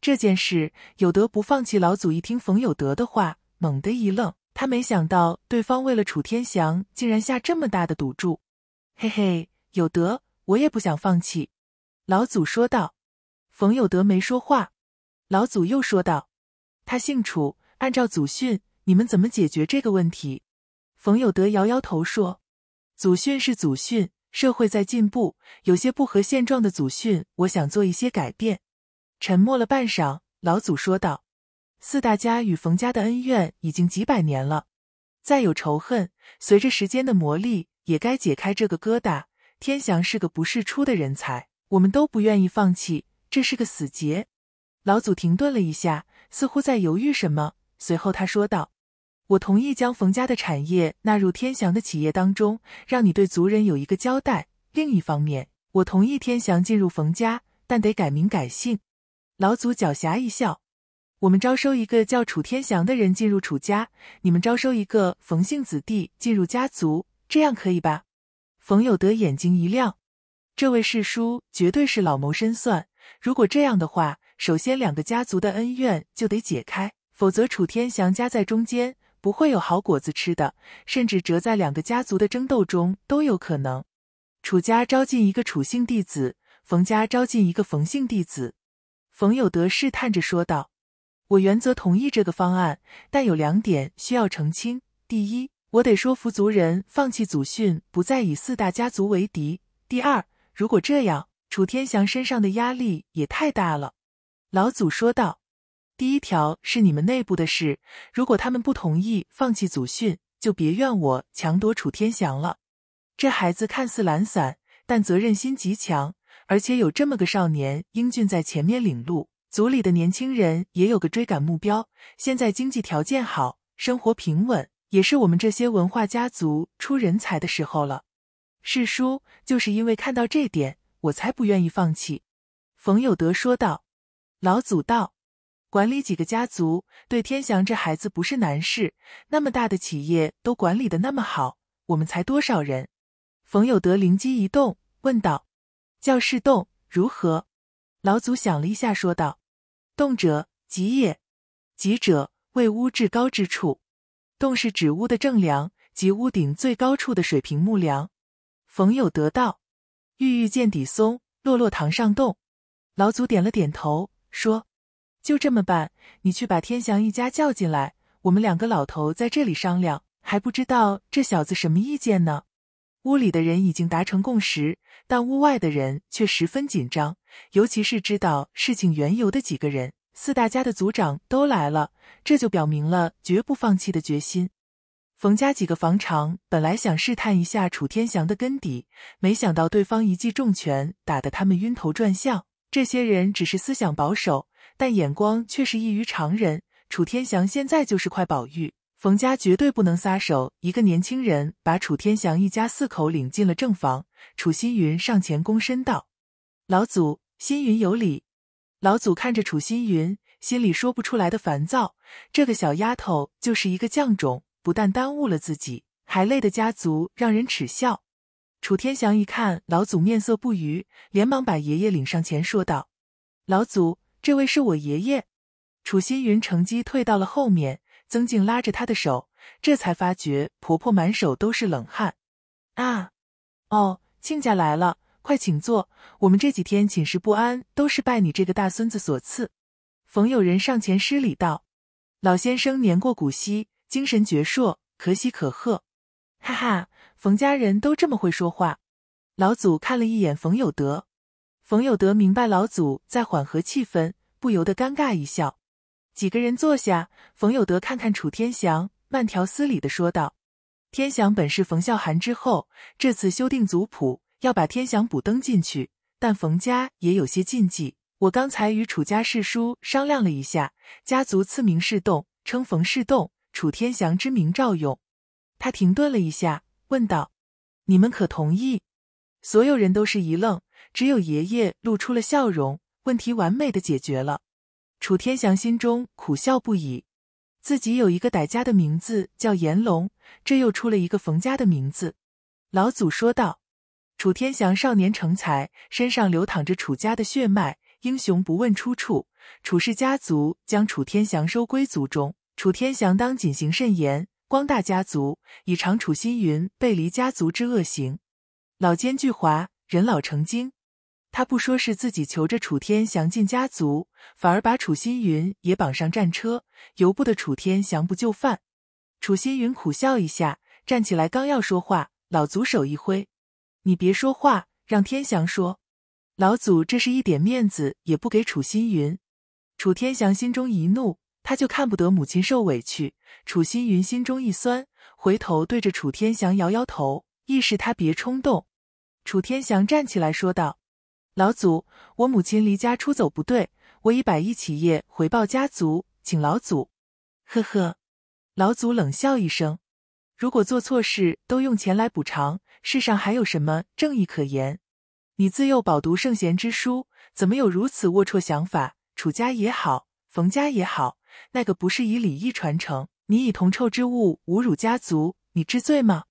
这件事，有德不放弃。”老祖一听冯有德的话，猛地一愣，他没想到对方为了楚天祥，竟然下这么大的赌注。嘿嘿，有德，我也不想放弃。”老祖说道。冯有德没说话。老祖又说道：“他姓楚，按照祖训，你们怎么解决这个问题？”冯有德摇摇头说：“祖训是祖训，社会在进步，有些不合现状的祖训，我想做一些改变。”沉默了半晌，老祖说道：“四大家与冯家的恩怨已经几百年了，再有仇恨，随着时间的磨砺。”也该解开这个疙瘩。天祥是个不世出的人才，我们都不愿意放弃，这是个死结。老祖停顿了一下，似乎在犹豫什么。随后他说道：“我同意将冯家的产业纳入天祥的企业当中，让你对族人有一个交代。另一方面，我同意天祥进入冯家，但得改名改姓。”老祖狡黠一笑：“我们招收一个叫楚天祥的人进入楚家，你们招收一个冯姓子弟进入家族。”这样可以吧？冯有德眼睛一亮，这位世叔绝对是老谋深算。如果这样的话，首先两个家族的恩怨就得解开，否则楚天祥夹在中间不会有好果子吃的，甚至折在两个家族的争斗中都有可能。楚家招进一个楚姓弟子，冯家招进一个冯姓弟子。冯有德试探着说道：“我原则同意这个方案，但有两点需要澄清。第一，”我得说服族人放弃祖训，不再以四大家族为敌。第二，如果这样，楚天祥身上的压力也太大了。”老祖说道，“第一条是你们内部的事，如果他们不同意放弃祖训，就别怨我强夺楚天祥了。这孩子看似懒散，但责任心极强，而且有这么个少年英俊在前面领路，族里的年轻人也有个追赶目标。现在经济条件好，生活平稳。”也是我们这些文化家族出人才的时候了，世叔，就是因为看到这点，我才不愿意放弃。”冯有德说道。老祖道：“管理几个家族，对天祥这孩子不是难事。那么大的企业都管理的那么好，我们才多少人？”冯有德灵机一动，问道：“叫世栋如何？”老祖想了一下，说道：“动者吉也，吉者为屋至高之处。”洞是指屋的正梁及屋顶最高处的水平木梁。冯有得道：“郁郁见底松，落落堂上洞。”老祖点了点头，说：“就这么办，你去把天祥一家叫进来，我们两个老头在这里商量，还不知道这小子什么意见呢。”屋里的人已经达成共识，但屋外的人却十分紧张，尤其是知道事情缘由的几个人。四大家的族长都来了，这就表明了绝不放弃的决心。冯家几个房长本来想试探一下楚天祥的根底，没想到对方一记重拳打得他们晕头转向。这些人只是思想保守，但眼光却是异于常人。楚天祥现在就是块宝玉，冯家绝对不能撒手。一个年轻人把楚天祥一家四口领进了正房，楚新云上前躬身道：“老祖，新云有礼。”老祖看着楚心云，心里说不出来的烦躁。这个小丫头就是一个犟种，不但耽误了自己，还累的家族让人耻笑。楚天祥一看老祖面色不愉，连忙把爷爷领上前说道：“老祖，这位是我爷爷。”楚心云乘机退到了后面。曾静拉着她的手，这才发觉婆婆满手都是冷汗。啊，哦，亲家来了。快请坐，我们这几天寝食不安，都是拜你这个大孙子所赐。冯友人上前施礼道：“老先生年过古稀，精神矍铄，可喜可贺。”哈哈，冯家人都这么会说话。老祖看了一眼冯有德，冯有德明白老祖在缓和气氛，不由得尴尬一笑。几个人坐下，冯有德看看楚天祥，慢条斯理的说道：“天祥本是冯孝涵之后，这次修订族谱。”要把天祥补登进去，但冯家也有些禁忌。我刚才与楚家世叔商量了一下，家族赐名世栋，称冯世栋，楚天祥之名照用。他停顿了一下，问道：“你们可同意？”所有人都是一愣，只有爷爷露出了笑容。问题完美的解决了。楚天祥心中苦笑不已，自己有一个傣家的名字叫炎龙，这又出了一个冯家的名字。老祖说道。楚天祥少年成才，身上流淌着楚家的血脉。英雄不问出处，楚氏家族将楚天祥收归族中。楚天祥当谨行慎言，光大家族以偿楚心云背离家族之恶行。老奸巨猾，人老成精，他不说是自己求着楚天祥进家族，反而把楚新云也绑上战车，由不得楚天祥不就范。楚心云苦笑一下，站起来刚要说话，老族手一挥。你别说话，让天祥说。老祖，这是一点面子也不给楚心云。楚天祥心中一怒，他就看不得母亲受委屈。楚心云心中一酸，回头对着楚天祥摇摇头，意示他别冲动。楚天祥站起来说道：“老祖，我母亲离家出走不对，我以百亿企业回报家族，请老祖。”呵呵，老祖冷笑一声：“如果做错事都用钱来补偿。”世上还有什么正义可言？你自幼饱读圣贤之书，怎么有如此龌龊想法？楚家也好，冯家也好，那个不是以礼义传承？你以铜臭之物侮辱家族，你知罪吗？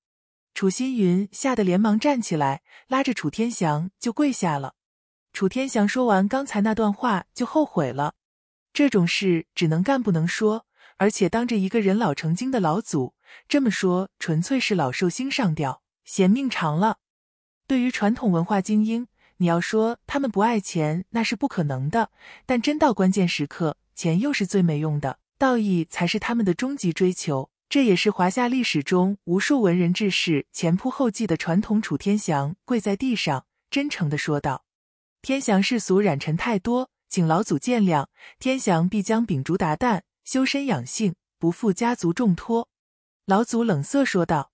楚心云吓得连忙站起来，拉着楚天祥就跪下了。楚天祥说完刚才那段话就后悔了。这种事只能干不能说，而且当着一个人老成精的老祖这么说，纯粹是老寿星上吊。嫌命长了。对于传统文化精英，你要说他们不爱钱，那是不可能的。但真到关键时刻，钱又是最没用的，道义才是他们的终极追求。这也是华夏历史中无数文人志士前仆后继的传统。楚天祥跪在地上，真诚的说道：“天祥世俗染尘太多，请老祖见谅，天祥必将秉烛达旦，修身养性，不负家族重托。”老祖冷色说道。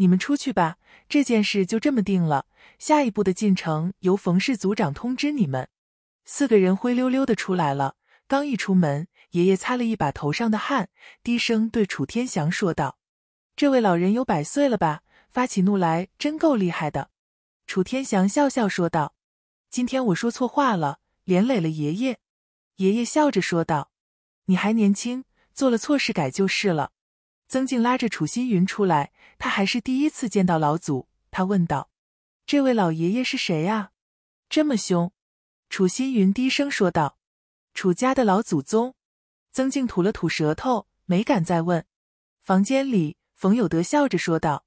你们出去吧，这件事就这么定了。下一步的进程由冯氏族长通知你们。四个人灰溜溜的出来了，刚一出门，爷爷擦了一把头上的汗，低声对楚天祥说道：“这位老人有百岁了吧？发起怒来真够厉害的。”楚天祥笑笑说道：“今天我说错话了，连累了爷爷。”爷爷笑着说道：“你还年轻，做了错事改就是了。”曾静拉着楚心云出来，他还是第一次见到老祖。他问道：“这位老爷爷是谁呀？这么凶？”楚心云低声说道：“楚家的老祖宗。”曾静吐了吐舌头，没敢再问。房间里，冯有德笑着说道：“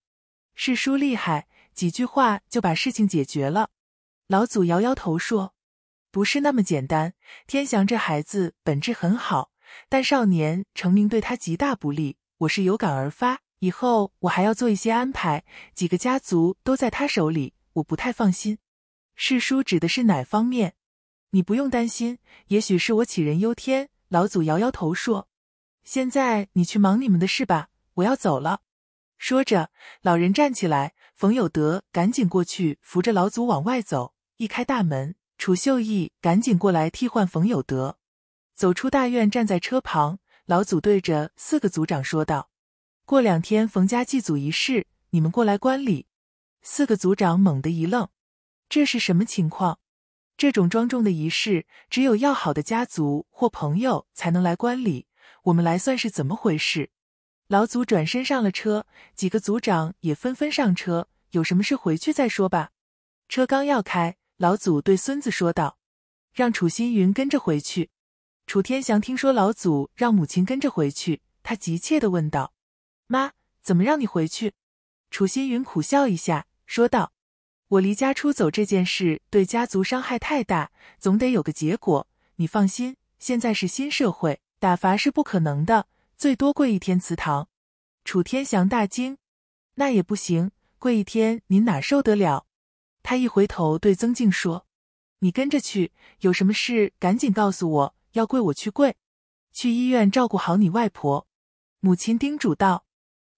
是叔厉害，几句话就把事情解决了。”老祖摇摇头说：“不是那么简单。天祥这孩子本质很好，但少年成名对他极大不利。”我是有感而发，以后我还要做一些安排。几个家族都在他手里，我不太放心。世叔指的是哪方面？你不用担心，也许是我杞人忧天。老祖摇摇头说：“现在你去忙你们的事吧，我要走了。”说着，老人站起来，冯有德赶紧过去扶着老祖往外走。一开大门，楚秀义赶紧过来替换冯有德，走出大院，站在车旁。老祖对着四个族长说道：“过两天冯家祭祖仪式，你们过来观礼。”四个族长猛地一愣，这是什么情况？这种庄重的仪式，只有要好的家族或朋友才能来观礼，我们来算是怎么回事？老祖转身上了车，几个族长也纷纷上车。有什么事回去再说吧。车刚要开，老祖对孙子说道：“让楚心云跟着回去。”楚天祥听说老祖让母亲跟着回去，他急切的问道：“妈，怎么让你回去？”楚新云苦笑一下，说道：“我离家出走这件事对家族伤害太大，总得有个结果。你放心，现在是新社会，打罚是不可能的，最多跪一天祠堂。”楚天祥大惊：“那也不行，跪一天您哪受得了？”他一回头对曾静说：“你跟着去，有什么事赶紧告诉我。”要跪，我去跪，去医院照顾好你外婆。”母亲叮嘱道。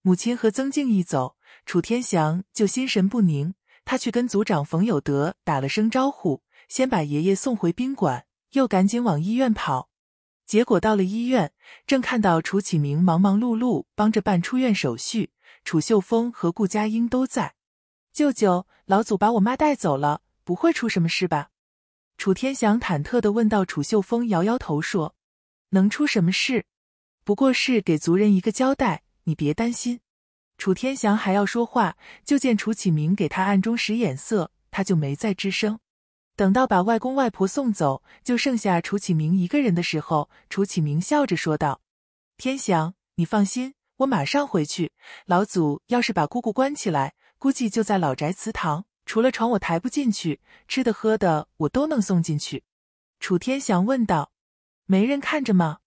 母亲和曾静一走，楚天祥就心神不宁。他去跟组长冯有德打了声招呼，先把爷爷送回宾馆，又赶紧往医院跑。结果到了医院，正看到楚启明忙忙碌碌帮着办出院手续，楚秀峰和顾佳英都在。舅舅，老祖把我妈带走了，不会出什么事吧？楚天祥忐忑地问道。楚秀峰摇摇头说，能出什么事？不过是给族人一个交代，你别担心。”楚天祥还要说话，就见楚启明给他暗中使眼色，他就没再吱声。等到把外公外婆送走，就剩下楚启明一个人的时候，楚启明笑着说道：“天祥，你放心，我马上回去。老祖要是把姑姑关起来，估计就在老宅祠堂。”除了床我抬不进去，吃的喝的我都能送进去。”楚天祥问道，“没人看着吗？”“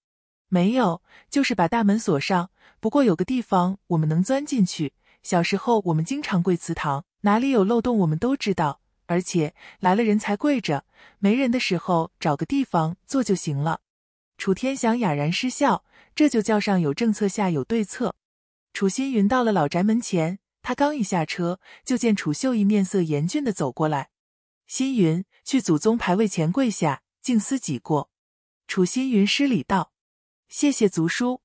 没有，就是把大门锁上。不过有个地方我们能钻进去。小时候我们经常跪祠堂，哪里有漏洞我们都知道。而且来了人才跪着，没人的时候找个地方坐就行了。”楚天祥哑然失笑：“这就叫上有政策，下有对策。”楚心云到了老宅门前。他刚一下车，就见楚秀义面色严峻地走过来。新云，去祖宗牌位前跪下，静思己过。楚新云施礼道：“谢谢族叔，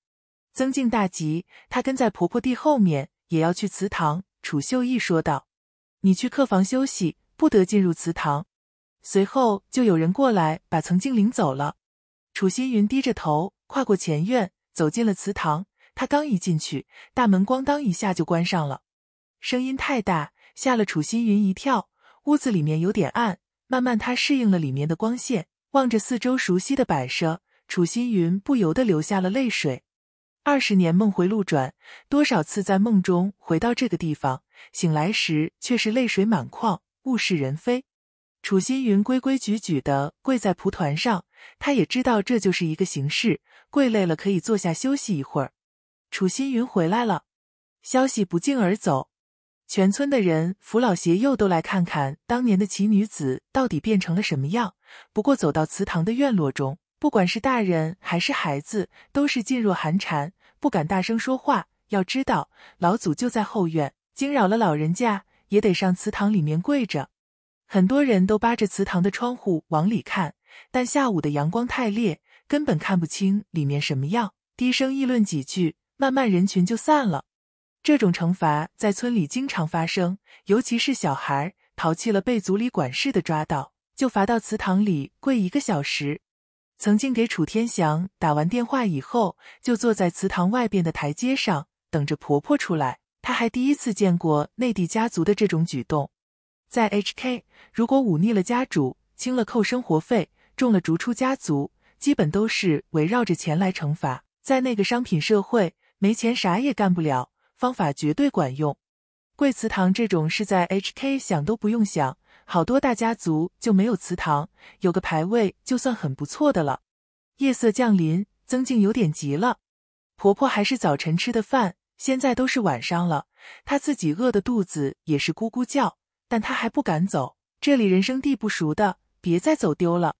曾静大吉。”她跟在婆婆弟后面，也要去祠堂。楚秀义说道：“你去客房休息，不得进入祠堂。”随后就有人过来把曾静领走了。楚新云低着头，跨过前院，走进了祠堂。他刚一进去，大门咣当一下就关上了。声音太大，吓了楚心云一跳。屋子里面有点暗，慢慢他适应了里面的光线，望着四周熟悉的摆设，楚心云不由得流下了泪水。二十年梦回路转，多少次在梦中回到这个地方，醒来时却是泪水满眶，物是人非。楚心云规规矩矩的跪在蒲团上，他也知道这就是一个形式，跪累了可以坐下休息一会儿。楚心云回来了，消息不胫而走。全村的人扶老携幼都来看看当年的奇女子到底变成了什么样。不过走到祠堂的院落中，不管是大人还是孩子，都是噤若寒蝉，不敢大声说话。要知道，老祖就在后院，惊扰了老人家也得上祠堂里面跪着。很多人都扒着祠堂的窗户往里看，但下午的阳光太烈，根本看不清里面什么样。低声议论几句，慢慢人群就散了。这种惩罚在村里经常发生，尤其是小孩淘气了，被族里管事的抓到，就罚到祠堂里跪一个小时。曾经给楚天祥打完电话以后，就坐在祠堂外边的台阶上等着婆婆出来。他还第一次见过内地家族的这种举动。在 H K，如果忤逆了家主、清了扣生活费、中了逐出家族，基本都是围绕着钱来惩罚。在那个商品社会，没钱啥也干不了。方法绝对管用，贵祠堂这种事在 H K 想都不用想，好多大家族就没有祠堂，有个牌位就算很不错的了。夜色降临，曾静有点急了，婆婆还是早晨吃的饭，现在都是晚上了，她自己饿的肚子也是咕咕叫，但她还不敢走，这里人生地不熟的，别再走丢了。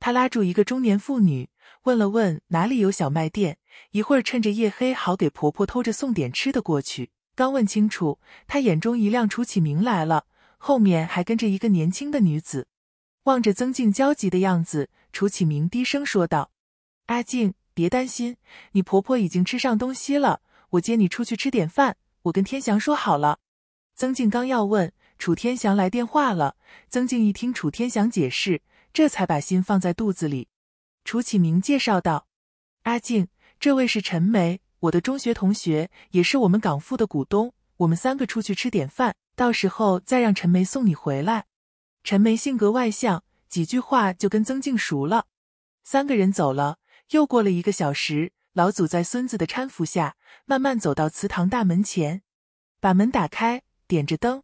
她拉住一个中年妇女。问了问哪里有小卖店，一会儿趁着夜黑好给婆婆偷着送点吃的过去。刚问清楚，她眼中一亮，楚启明来了，后面还跟着一个年轻的女子。望着曾静焦急的样子，楚启明低声说道：“阿静，别担心，你婆婆已经吃上东西了。我接你出去吃点饭，我跟天祥说好了。”曾静刚要问，楚天祥来电话了。曾静一听楚天祥解释，这才把心放在肚子里。楚启明介绍道：“阿静，这位是陈梅，我的中学同学，也是我们港富的股东。我们三个出去吃点饭，到时候再让陈梅送你回来。”陈梅性格外向，几句话就跟曾静熟了。三个人走了，又过了一个小时，老祖在孙子的搀扶下，慢慢走到祠堂大门前，把门打开，点着灯，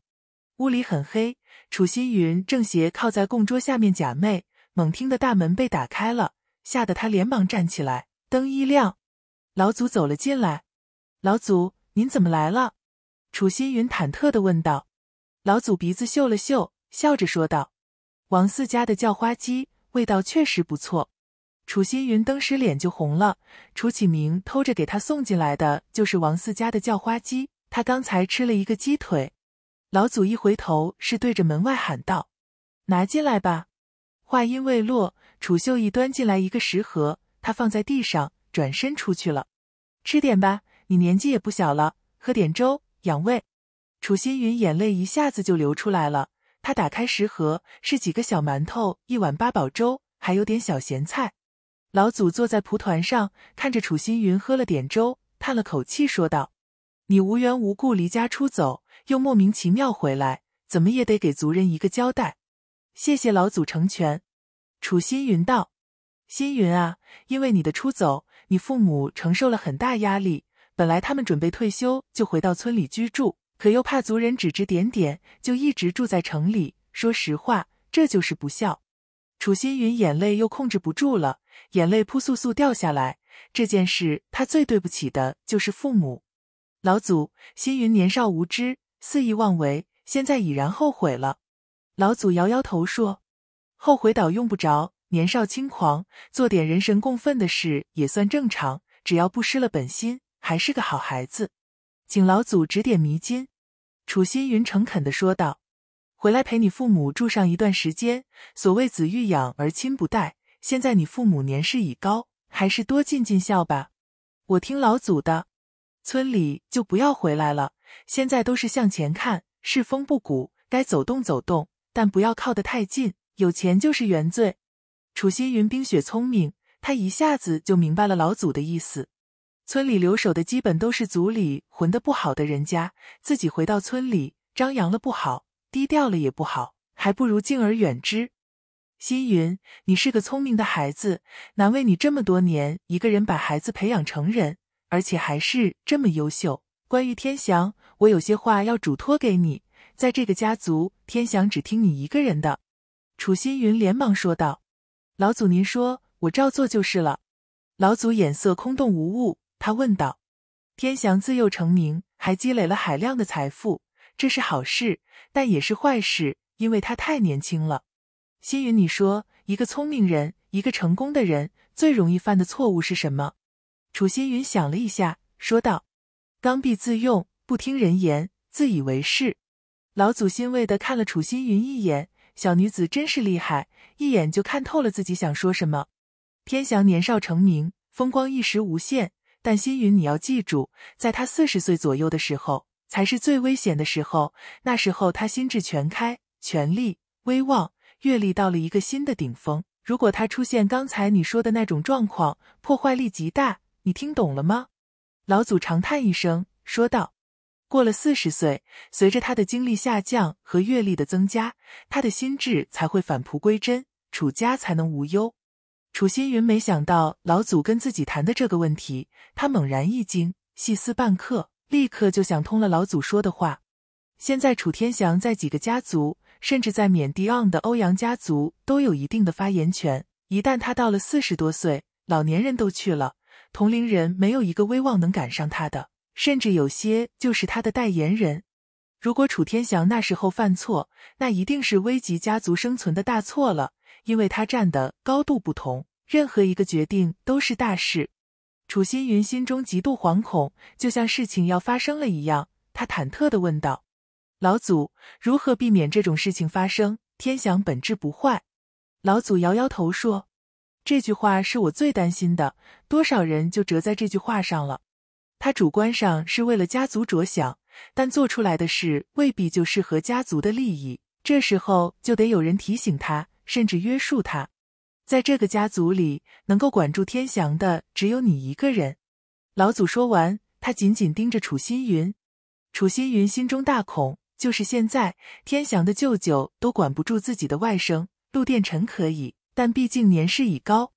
屋里很黑。楚新云正斜靠在供桌下面假寐，猛听的大门被打开了。吓得他连忙站起来，灯一亮，老祖走了进来。老祖，您怎么来了？楚心云忐忑的问道。老祖鼻子嗅了嗅，笑着说道：“王四家的叫花鸡味道确实不错。”楚心云登时脸就红了。楚启明偷着给他送进来的就是王四家的叫花鸡，他刚才吃了一个鸡腿。老祖一回头，是对着门外喊道：“拿进来吧。”话音未落，楚秀一端进来一个食盒，他放在地上，转身出去了。吃点吧，你年纪也不小了，喝点粥养胃。楚心云眼泪一下子就流出来了。他打开食盒，是几个小馒头，一碗八宝粥，还有点小咸菜。老祖坐在蒲团上，看着楚心云喝了点粥，叹了口气说道：“你无缘无故离家出走，又莫名其妙回来，怎么也得给族人一个交代。”谢谢老祖成全，楚心云道：“心云啊，因为你的出走，你父母承受了很大压力。本来他们准备退休就回到村里居住，可又怕族人指指点点，就一直住在城里。说实话，这就是不孝。”楚心云眼泪又控制不住了，眼泪扑簌簌掉下来。这件事，他最对不起的就是父母。老祖，心云年少无知，肆意妄为，现在已然后悔了。老祖摇摇头说：“后悔岛用不着，年少轻狂做点人神共愤的事也算正常，只要不失了本心，还是个好孩子。”请老祖指点迷津。”楚心云诚恳的说道：“回来陪你父母住上一段时间，所谓子欲养而亲不待。现在你父母年事已高，还是多尽尽孝吧。”我听老祖的，村里就不要回来了。现在都是向前看，世风不古，该走动走动。但不要靠得太近。有钱就是原罪。楚心云冰雪聪明，他一下子就明白了老祖的意思。村里留守的基本都是族里混得不好的人家，自己回到村里张扬了不好，低调了也不好，还不如敬而远之。心云，你是个聪明的孩子，难为你这么多年一个人把孩子培养成人，而且还是这么优秀。关于天祥，我有些话要嘱托给你。在这个家族，天祥只听你一个人的。”楚心云连忙说道，“老祖，您说，我照做就是了。”老祖眼色空洞无物，他问道：“天祥自幼成名，还积累了海量的财富，这是好事，但也是坏事，因为他太年轻了。”心云，你说，一个聪明人，一个成功的人，最容易犯的错误是什么？”楚心云想了一下，说道：“刚愎自用，不听人言，自以为是。”老祖欣慰的看了楚心云一眼，小女子真是厉害，一眼就看透了自己想说什么。天祥年少成名，风光一时无限，但心云，你要记住，在他四十岁左右的时候，才是最危险的时候。那时候他心智全开，权力、威望、阅历到了一个新的顶峰。如果他出现刚才你说的那种状况，破坏力极大。你听懂了吗？老祖长叹一声，说道。过了四十岁，随着他的精力下降和阅历的增加，他的心智才会返璞归真，楚家才能无忧。楚心云没想到老祖跟自己谈的这个问题，他猛然一惊，细思半刻，立刻就想通了老祖说的话。现在楚天祥在几个家族，甚至在缅甸昂的欧阳家族都有一定的发言权。一旦他到了四十多岁，老年人都去了，同龄人没有一个威望能赶上他的。甚至有些就是他的代言人。如果楚天祥那时候犯错，那一定是危及家族生存的大错了。因为他站的高度不同，任何一个决定都是大事。楚心云心中极度惶恐，就像事情要发生了一样。他忐忑的问道：“老祖，如何避免这种事情发生？”天祥本质不坏。老祖摇摇头说：“这句话是我最担心的，多少人就折在这句话上了。”他主观上是为了家族着想，但做出来的事未必就适合家族的利益。这时候就得有人提醒他，甚至约束他。在这个家族里，能够管住天祥的只有你一个人。老祖说完，他紧紧盯着楚心云。楚心云心中大恐，就是现在，天祥的舅舅都管不住自己的外甥，陆殿臣可以，但毕竟年事已高。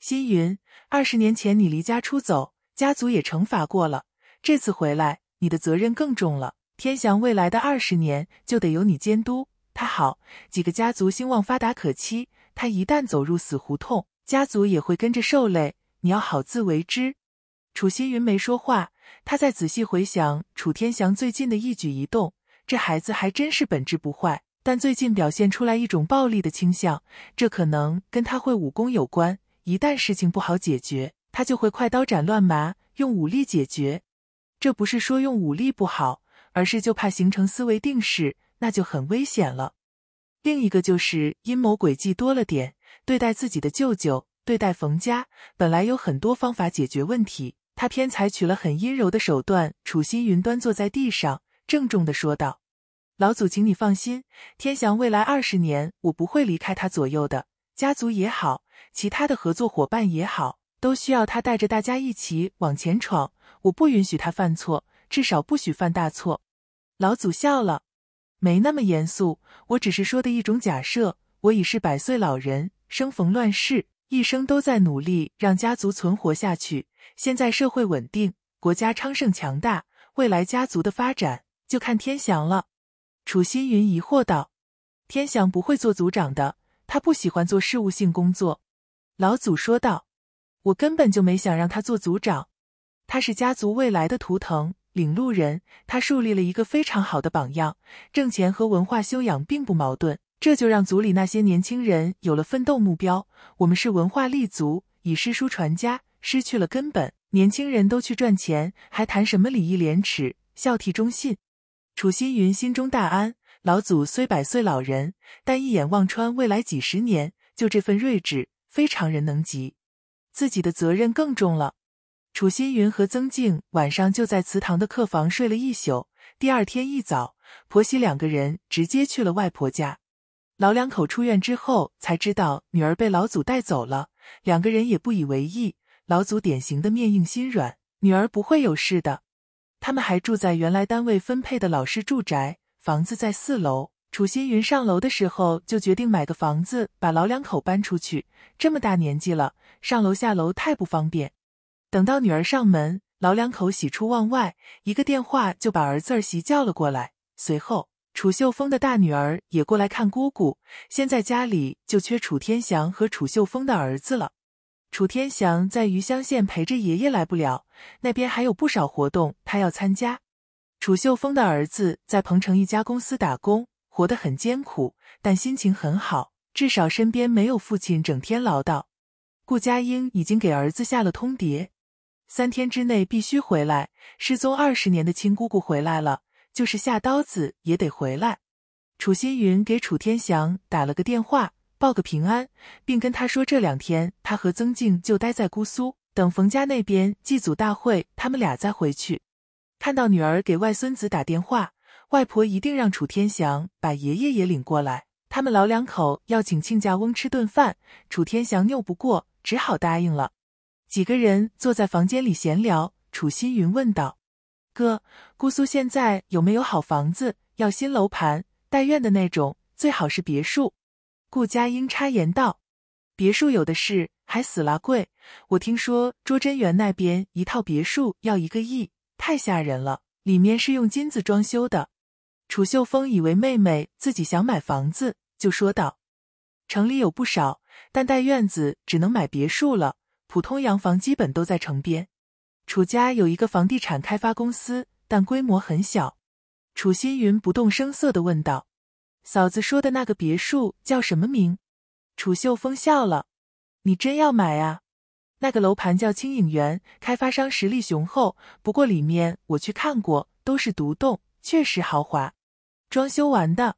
心云，二十年前你离家出走。家族也惩罚过了，这次回来你的责任更重了。天翔未来的二十年就得由你监督他好，几个家族兴旺发达可期。他一旦走入死胡同，家族也会跟着受累。你要好自为之。楚心云没说话，他在仔细回想楚天翔最近的一举一动。这孩子还真是本质不坏，但最近表现出来一种暴力的倾向，这可能跟他会武功有关。一旦事情不好解决。他就会快刀斩乱麻，用武力解决。这不是说用武力不好，而是就怕形成思维定式，那就很危险了。另一个就是阴谋诡计多了点。对待自己的舅舅，对待冯家，本来有很多方法解决问题，他偏采取了很阴柔的手段。楚心云端坐在地上，郑重的说道：“老祖，请你放心，天祥未来二十年，我不会离开他左右的。家族也好，其他的合作伙伴也好。”都需要他带着大家一起往前闯，我不允许他犯错，至少不许犯大错。老祖笑了，没那么严肃，我只是说的一种假设。我已是百岁老人，生逢乱世，一生都在努力让家族存活下去。现在社会稳定，国家昌盛强大，未来家族的发展就看天祥了。楚心云疑惑道：“天祥不会做族长的，他不喜欢做事务性工作。”老祖说道。我根本就没想让他做组长，他是家族未来的图腾、领路人。他树立了一个非常好的榜样。挣钱和文化修养并不矛盾，这就让族里那些年轻人有了奋斗目标。我们是文化立足，以诗书传家，失去了根本，年轻人都去赚钱，还谈什么礼义廉耻、孝悌忠信？楚心云心中大安。老祖虽百岁老人，但一眼望穿未来几十年，就这份睿智，非常人能及。自己的责任更重了，楚心云和曾静晚上就在祠堂的客房睡了一宿。第二天一早，婆媳两个人直接去了外婆家。老两口出院之后才知道女儿被老祖带走了，两个人也不以为意。老祖典型的面硬心软，女儿不会有事的。他们还住在原来单位分配的老式住宅，房子在四楼。楚心云上楼的时候就决定买个房子，把老两口搬出去。这么大年纪了，上楼下楼太不方便。等到女儿上门，老两口喜出望外，一个电话就把儿子儿媳叫了过来。随后，楚秀峰的大女儿也过来看姑姑。现在家里就缺楚天祥和楚秀峰的儿子了。楚天祥在余乡县陪着爷爷来不了，那边还有不少活动他要参加。楚秀峰的儿子在彭城一家公司打工。活得很艰苦，但心情很好，至少身边没有父亲整天唠叨。顾佳英已经给儿子下了通牒，三天之内必须回来。失踪二十年的亲姑姑回来了，就是下刀子也得回来。楚心云给楚天祥打了个电话，报个平安，并跟他说这两天他和曾静就待在姑苏，等冯家那边祭祖大会，他们俩再回去。看到女儿给外孙子打电话。外婆一定让楚天祥把爷爷也领过来，他们老两口要请亲家翁吃顿饭。楚天祥拗不过，只好答应了。几个人坐在房间里闲聊。楚心云问道：“哥，姑苏现在有没有好房子？要新楼盘、带院的那种，最好是别墅。”顾佳英插言道：“别墅有的是，还死啦贵。我听说拙真园那边一套别墅要一个亿，太吓人了。里面是用金子装修的。”楚秀峰以为妹妹自己想买房子，就说道：“城里有不少，但带院子只能买别墅了。普通洋房基本都在城边。楚家有一个房地产开发公司，但规模很小。”楚新云不动声色的问道：“嫂子说的那个别墅叫什么名？”楚秀峰笑了：“你真要买啊？那个楼盘叫青影园，开发商实力雄厚。不过里面我去看过，都是独栋，确实豪华。”装修完的，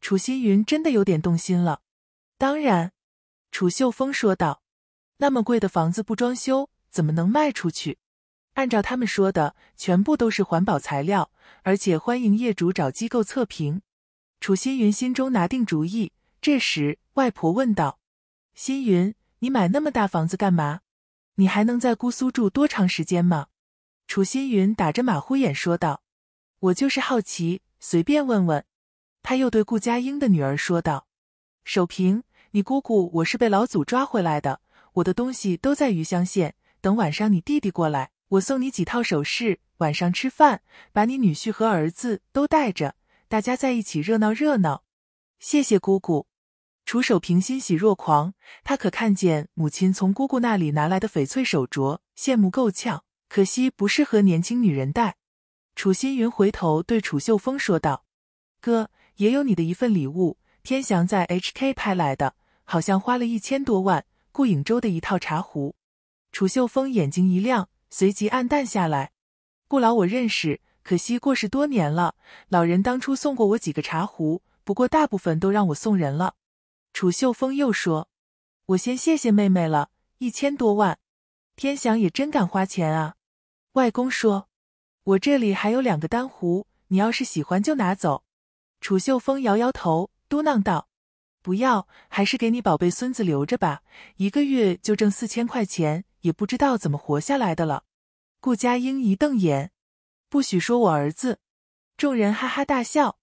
楚心云真的有点动心了。当然，楚秀峰说道：“那么贵的房子不装修怎么能卖出去？按照他们说的，全部都是环保材料，而且欢迎业主找机构测评。”楚心云心中拿定主意。这时，外婆问道：“心云，你买那么大房子干嘛？你还能在姑苏住多长时间吗？”楚心云打着马虎眼说道：“我就是好奇。”随便问问，他又对顾佳英的女儿说道：“守平，你姑姑我是被老祖抓回来的，我的东西都在余香县。等晚上你弟弟过来，我送你几套首饰。晚上吃饭，把你女婿和儿子都带着，大家在一起热闹热闹。”谢谢姑姑，楚守平欣喜若狂。他可看见母亲从姑姑那里拿来的翡翠手镯，羡慕够呛。可惜不适合年轻女人戴。楚心云回头对楚秀峰说道：“哥，也有你的一份礼物，天祥在 HK 拍来的，好像花了一千多万。顾影洲的一套茶壶。”楚秀峰眼睛一亮，随即暗淡下来。“顾老我认识，可惜过世多年了。老人当初送过我几个茶壶，不过大部分都让我送人了。”楚秀峰又说：“我先谢谢妹妹了，一千多万，天祥也真敢花钱啊。”外公说。我这里还有两个丹壶，你要是喜欢就拿走。楚秀峰摇摇头，嘟囔道：“不要，还是给你宝贝孙子留着吧。一个月就挣四千块钱，也不知道怎么活下来的了。”顾佳英一瞪眼：“不许说我儿子！”众人哈哈大笑。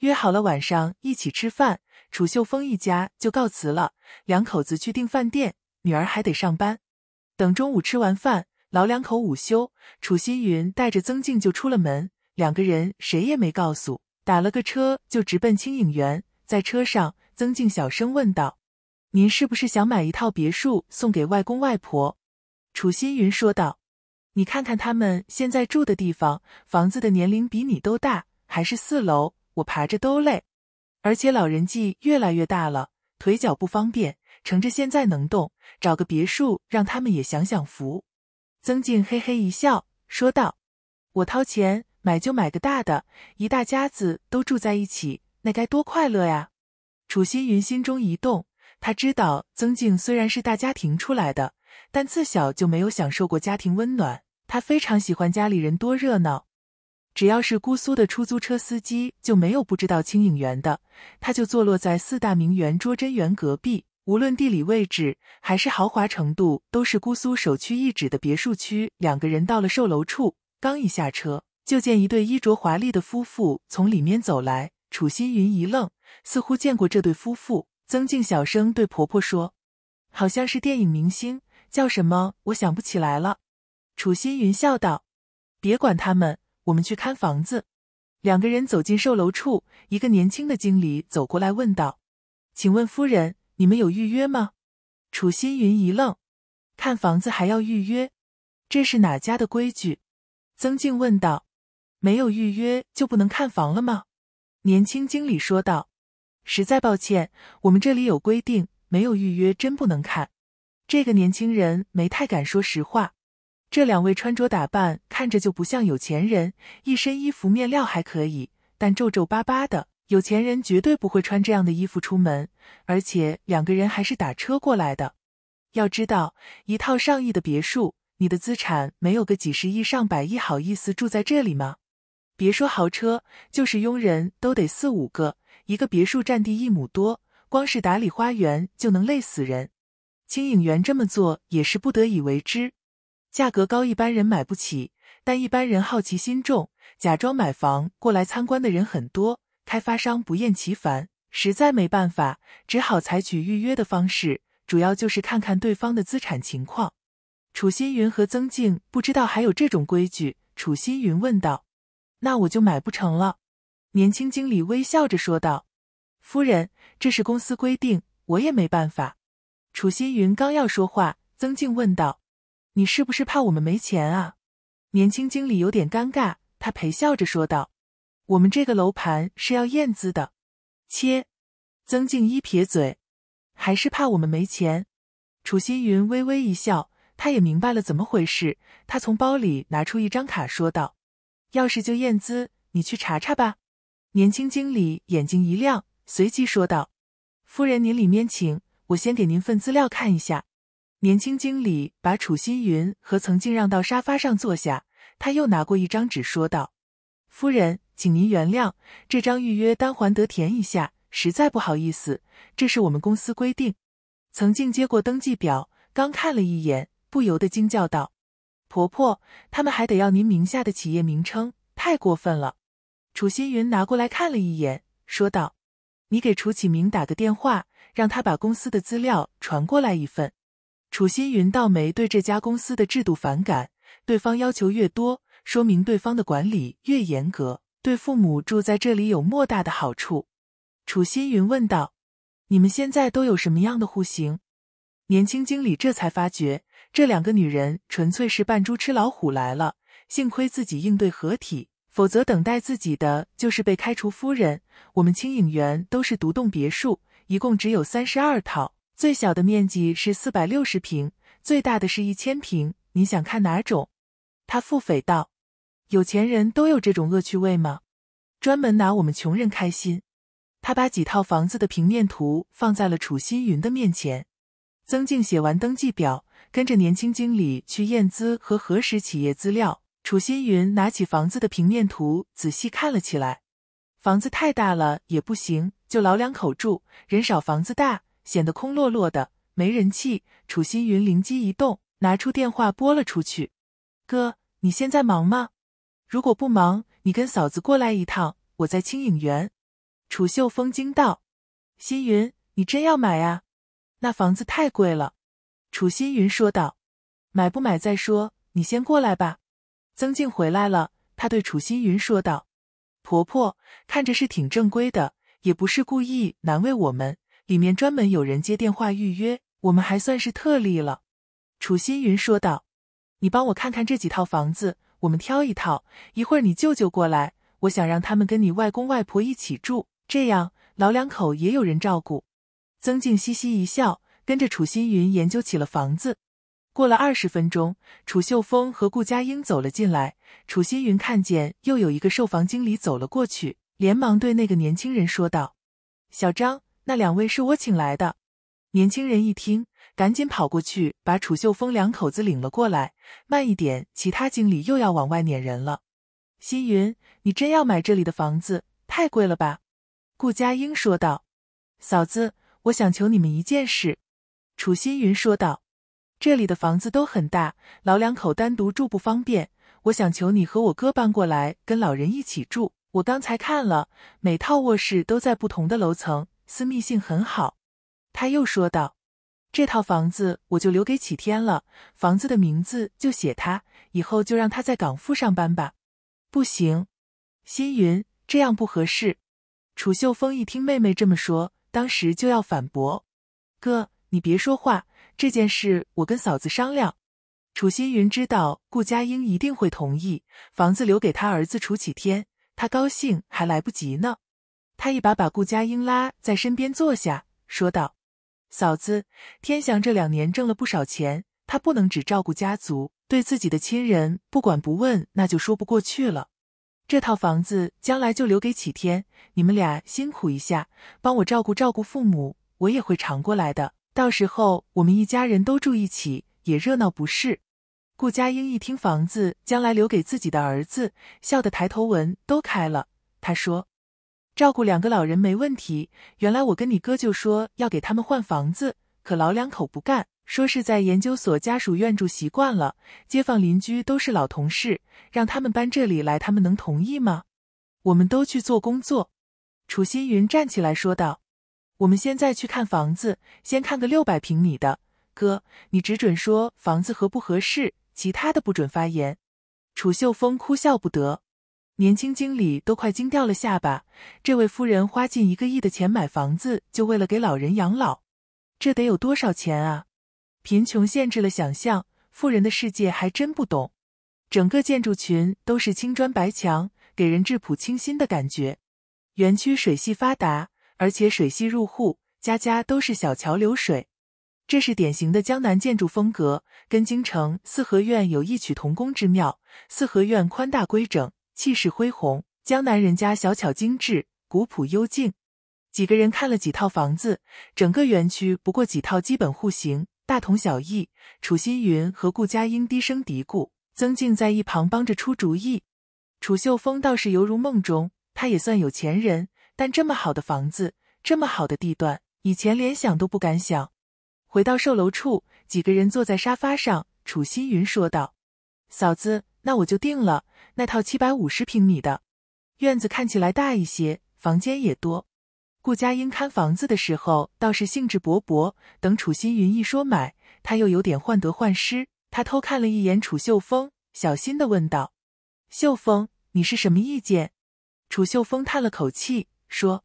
约好了晚上一起吃饭，楚秀峰一家就告辞了，两口子去订饭店，女儿还得上班。等中午吃完饭。老两口午休，楚心云带着曾静就出了门，两个人谁也没告诉，打了个车就直奔青影园。在车上，曾静小声问道：“您是不是想买一套别墅送给外公外婆？”楚心云说道：“你看看他们现在住的地方，房子的年龄比你都大，还是四楼，我爬着都累。而且老人纪越来越大了，腿脚不方便，趁着现在能动，找个别墅让他们也享享福。”曾静嘿嘿一笑，说道：“我掏钱买就买个大的，一大家子都住在一起，那该多快乐呀！”楚心云心中一动，他知道曾静虽然是大家庭出来的，但自小就没有享受过家庭温暖，他非常喜欢家里人多热闹。只要是姑苏的出租车司机，就没有不知道清影园的，他就坐落在四大名园拙真园隔壁。无论地理位置还是豪华程度，都是姑苏首屈一指的别墅区。两个人到了售楼处，刚一下车，就见一对衣着华丽的夫妇从里面走来。楚心云一愣，似乎见过这对夫妇。曾静小声对婆婆说：“好像是电影明星，叫什么？我想不起来了。”楚心云笑道：“别管他们，我们去看房子。”两个人走进售楼处，一个年轻的经理走过来问道：“请问夫人？”你们有预约吗？楚心云一愣，看房子还要预约，这是哪家的规矩？曾静问道。没有预约就不能看房了吗？年轻经理说道。实在抱歉，我们这里有规定，没有预约真不能看。这个年轻人没太敢说实话。这两位穿着打扮看着就不像有钱人，一身衣服面料还可以，但皱皱巴巴的。有钱人绝对不会穿这样的衣服出门，而且两个人还是打车过来的。要知道，一套上亿的别墅，你的资产没有个几十亿、上百亿，好意思住在这里吗？别说豪车，就是佣人都得四五个。一个别墅占地一亩多，光是打理花园就能累死人。清影园这么做也是不得已为之，价格高一般人买不起，但一般人好奇心重，假装买房过来参观的人很多。开发商不厌其烦，实在没办法，只好采取预约的方式，主要就是看看对方的资产情况。楚心云和曾静不知道还有这种规矩，楚心云问道：“那我就买不成了？”年轻经理微笑着说道：“夫人，这是公司规定，我也没办法。”楚心云刚要说话，曾静问道：“你是不是怕我们没钱啊？”年轻经理有点尴尬，他陪笑着说道。我们这个楼盘是要验资的，切！曾静一撇嘴，还是怕我们没钱。楚心云微微一笑，他也明白了怎么回事。他从包里拿出一张卡，说道：“要是就验资，你去查查吧。”年轻经理眼睛一亮，随即说道：“夫人，您里面请，我先给您份资料看一下。”年轻经理把楚新云和曾静让到沙发上坐下，他又拿过一张纸说道：“夫人。”请您原谅，这张预约单还得填一下，实在不好意思，这是我们公司规定。曾静接过登记表，刚看了一眼，不由得惊叫道：“婆婆，他们还得要您名下的企业名称，太过分了！”楚心云拿过来看了一眼，说道：“你给楚启明打个电话，让他把公司的资料传过来一份。”楚心云倒没对这家公司的制度反感，对方要求越多，说明对方的管理越严格。对父母住在这里有莫大的好处，楚心云问道：“你们现在都有什么样的户型？”年轻经理这才发觉这两个女人纯粹是扮猪吃老虎来了，幸亏自己应对合体，否则等待自己的就是被开除夫人。我们清影园都是独栋别墅，一共只有三十二套，最小的面积是四百六十平，最大的是一千平。你想看哪种？他腹诽道。有钱人都有这种恶趣味吗？专门拿我们穷人开心。他把几套房子的平面图放在了楚心云的面前。曾静写完登记表，跟着年轻经理去验资和核实企业资料。楚心云拿起房子的平面图，仔细看了起来。房子太大了也不行，就老两口住，人少房子大，显得空落落的，没人气。楚心云灵机一动，拿出电话拨了出去：“哥，你现在忙吗？”如果不忙，你跟嫂子过来一趟，我在清影园。楚秀峰惊道：“星云，你真要买啊？那房子太贵了。”楚星云说道：“买不买再说，你先过来吧。”曾静回来了，她对楚星云说道：“婆婆，看着是挺正规的，也不是故意难为我们。里面专门有人接电话预约，我们还算是特例了。”楚星云说道：“你帮我看看这几套房子。”我们挑一套，一会儿你舅舅过来，我想让他们跟你外公外婆一起住，这样老两口也有人照顾。曾静嘻嘻一笑，跟着楚心云研究起了房子。过了二十分钟，楚秀峰和顾佳英走了进来。楚心云看见又有一个售房经理走了过去，连忙对那个年轻人说道：“小张，那两位是我请来的。”年轻人一听。赶紧跑过去，把楚秀峰两口子领了过来。慢一点，其他经理又要往外撵人了。星云，你真要买这里的房子？太贵了吧？顾佳英说道。嫂子，我想求你们一件事。楚新云说道。这里的房子都很大，老两口单独住不方便。我想求你和我哥搬过来，跟老人一起住。我刚才看了，每套卧室都在不同的楼层，私密性很好。他又说道。这套房子我就留给启天了，房子的名字就写他，以后就让他在港富上班吧。不行，新云这样不合适。楚秀峰一听妹妹这么说，当时就要反驳。哥，你别说话，这件事我跟嫂子商量。楚新云知道顾佳英一定会同意，房子留给他儿子楚启天，他高兴还来不及呢。他一把把顾佳英拉在身边坐下，说道。嫂子，天祥这两年挣了不少钱，他不能只照顾家族，对自己的亲人不管不问，那就说不过去了。这套房子将来就留给启天，你们俩辛苦一下，帮我照顾照顾父母，我也会常过来的。到时候我们一家人都住一起，也热闹不是？顾佳英一听房子将来留给自己的儿子，笑得抬头纹都开了，他说。照顾两个老人没问题。原来我跟你哥就说要给他们换房子，可老两口不干，说是在研究所家属院住习惯了，街坊邻居都是老同事，让他们搬这里来，他们能同意吗？我们都去做工作。楚心云站起来说道：“我们现在去看房子，先看个六百平米的。哥，你只准说房子合不合适，其他的不准发言。”楚秀峰哭笑不得。年轻经理都快惊掉了下巴，这位夫人花近一个亿的钱买房子，就为了给老人养老，这得有多少钱啊？贫穷限制了想象，富人的世界还真不懂。整个建筑群都是青砖白墙，给人质朴清新的感觉。园区水系发达，而且水系入户，家家都是小桥流水，这是典型的江南建筑风格，跟京城四合院有异曲同工之妙。四合院宽大规整。气势恢宏，江南人家小巧精致，古朴幽静。几个人看了几套房子，整个园区不过几套基本户型，大同小异。楚心云和顾佳英低声嘀咕，曾静在一旁帮着出主意。楚秀峰倒是犹如梦中，他也算有钱人，但这么好的房子，这么好的地段，以前连想都不敢想。回到售楼处，几个人坐在沙发上，楚心云说道：“嫂子。”那我就定了那套七百五十平米的院子，看起来大一些，房间也多。顾佳英看房子的时候倒是兴致勃勃，等楚心云一说买，他又有点患得患失。他偷看了一眼楚秀峰，小心的问道：“秀峰，你是什么意见？”楚秀峰叹了口气说：“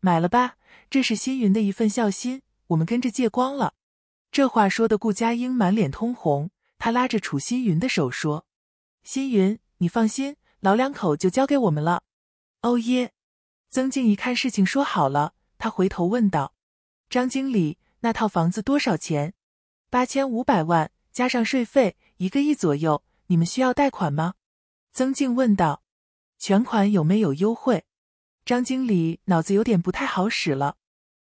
买了吧，这是新云的一份孝心，我们跟着借光了。”这话说的顾佳英满脸通红，他拉着楚心云的手说。新云，你放心，老两口就交给我们了。哦耶！曾静一看事情说好了，他回头问道：“张经理，那套房子多少钱？”“八千五百万，加上税费，一个亿左右。”“你们需要贷款吗？”曾静问道。“全款有没有优惠？”张经理脑子有点不太好使了。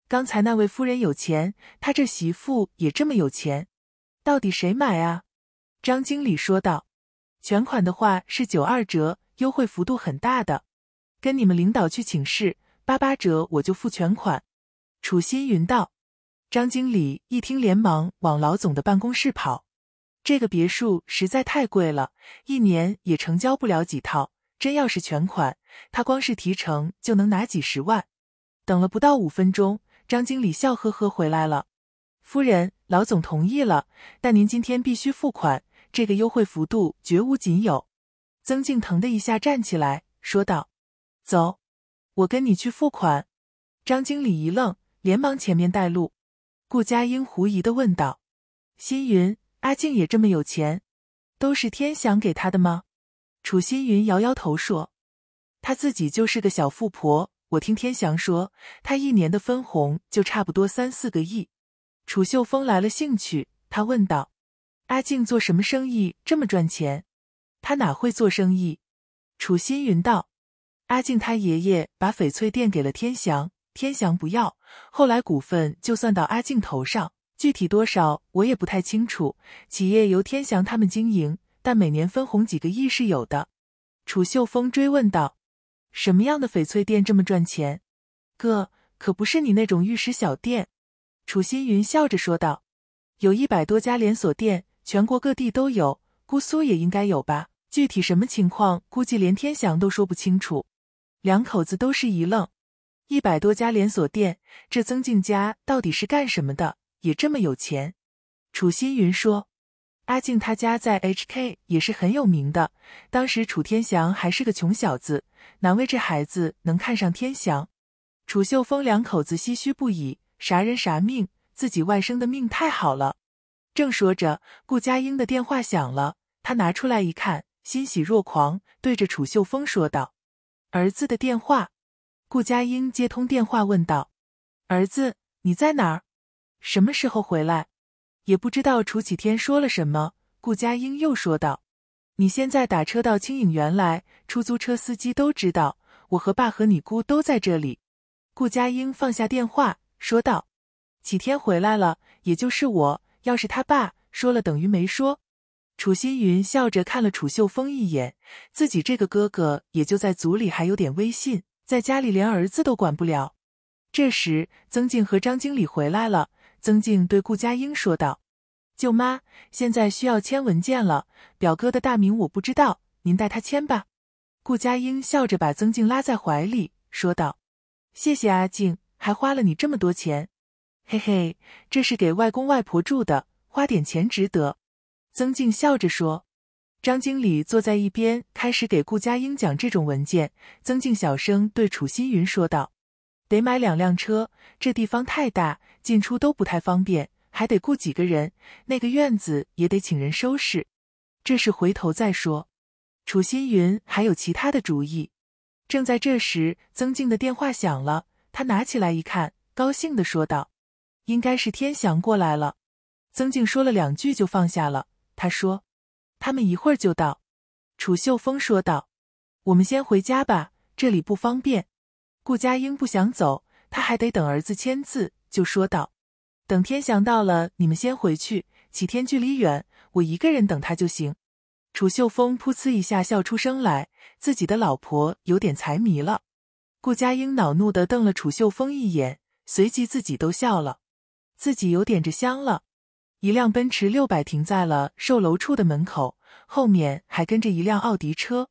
刚才那位夫人有钱，他这媳妇也这么有钱，到底谁买啊？”张经理说道。全款的话是九二折，优惠幅度很大的，跟你们领导去请示八八折，我就付全款。楚心云道：“张经理一听，连忙往老总的办公室跑。这个别墅实在太贵了，一年也成交不了几套。真要是全款，他光是提成就能拿几十万。”等了不到五分钟，张经理笑呵呵回来了：“夫人，老总同意了，但您今天必须付款。”这个优惠幅度绝无仅有。曾静腾的一下站起来，说道：“走，我跟你去付款。”张经理一愣，连忙前面带路。顾佳英狐疑的问道：“星云，阿静也这么有钱？都是天翔给他的吗？”楚星云摇摇头说：“她自己就是个小富婆。我听天翔说，她一年的分红就差不多三四个亿。”楚秀峰来了兴趣，他问道。阿静做什么生意这么赚钱？他哪会做生意？楚心云道：“阿静他爷爷把翡翠店给了天祥，天祥不要，后来股份就算到阿静头上，具体多少我也不太清楚。企业由天祥他们经营，但每年分红几个亿是有的。”楚秀峰追问道：“什么样的翡翠店这么赚钱？哥，可不是你那种玉石小店。”楚心云笑着说道：“有一百多家连锁店。”全国各地都有，姑苏也应该有吧？具体什么情况，估计连天祥都说不清楚。两口子都是一愣。一百多家连锁店，这曾静家到底是干什么的？也这么有钱？楚心云说：“阿静他家在 HK 也是很有名的。当时楚天祥还是个穷小子，难为这孩子能看上天祥。”楚秀峰两口子唏嘘不已：“啥人啥命，自己外甥的命太好了。”正说着，顾佳英的电话响了。他拿出来一看，欣喜若狂，对着楚秀峰说道：“儿子的电话。”顾佳英接通电话，问道：“儿子，你在哪儿？什么时候回来？”也不知道楚启天说了什么。顾佳英又说道：“你现在打车到青影园来，出租车司机都知道，我和爸和你姑都在这里。”顾佳英放下电话，说道：“启天回来了，也就是我。”要是他爸说了，等于没说。楚心云笑着看了楚秀峰一眼，自己这个哥哥也就在族里还有点威信，在家里连儿子都管不了。这时，曾静和张经理回来了。曾静对顾佳英说道：“舅妈，现在需要签文件了，表哥的大名我不知道，您代他签吧。”顾佳英笑着把曾静拉在怀里，说道：“谢谢阿静，还花了你这么多钱。”嘿嘿，这是给外公外婆住的，花点钱值得。”曾静笑着说。张经理坐在一边，开始给顾佳英讲这种文件。曾静小声对楚心云说道：“得买两辆车，这地方太大，进出都不太方便，还得雇几个人，那个院子也得请人收拾。这事回头再说。”楚心云还有其他的主意。正在这时，曾静的电话响了，他拿起来一看，高兴的说道。应该是天祥过来了，曾静说了两句就放下了。他说：“他们一会儿就到。”楚秀峰说道：“我们先回家吧，这里不方便。”顾佳英不想走，他还得等儿子签字，就说道：“等天祥到了，你们先回去。齐天距离远，我一个人等他就行。”楚秀峰噗呲一下笑出声来，自己的老婆有点财迷了。顾佳英恼怒的瞪了楚秀峰一眼，随即自己都笑了。自己有点着香了，一辆奔驰六百停在了售楼处的门口，后面还跟着一辆奥迪车。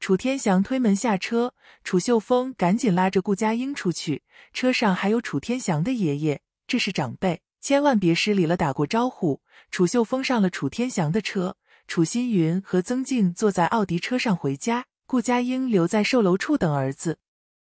楚天祥推门下车，楚秀峰赶紧拉着顾佳英出去。车上还有楚天祥的爷爷，这是长辈，千万别失礼了，打过招呼。楚秀峰上了楚天祥的车，楚心云和曾静坐在奥迪车上回家。顾佳英留在售楼处等儿子。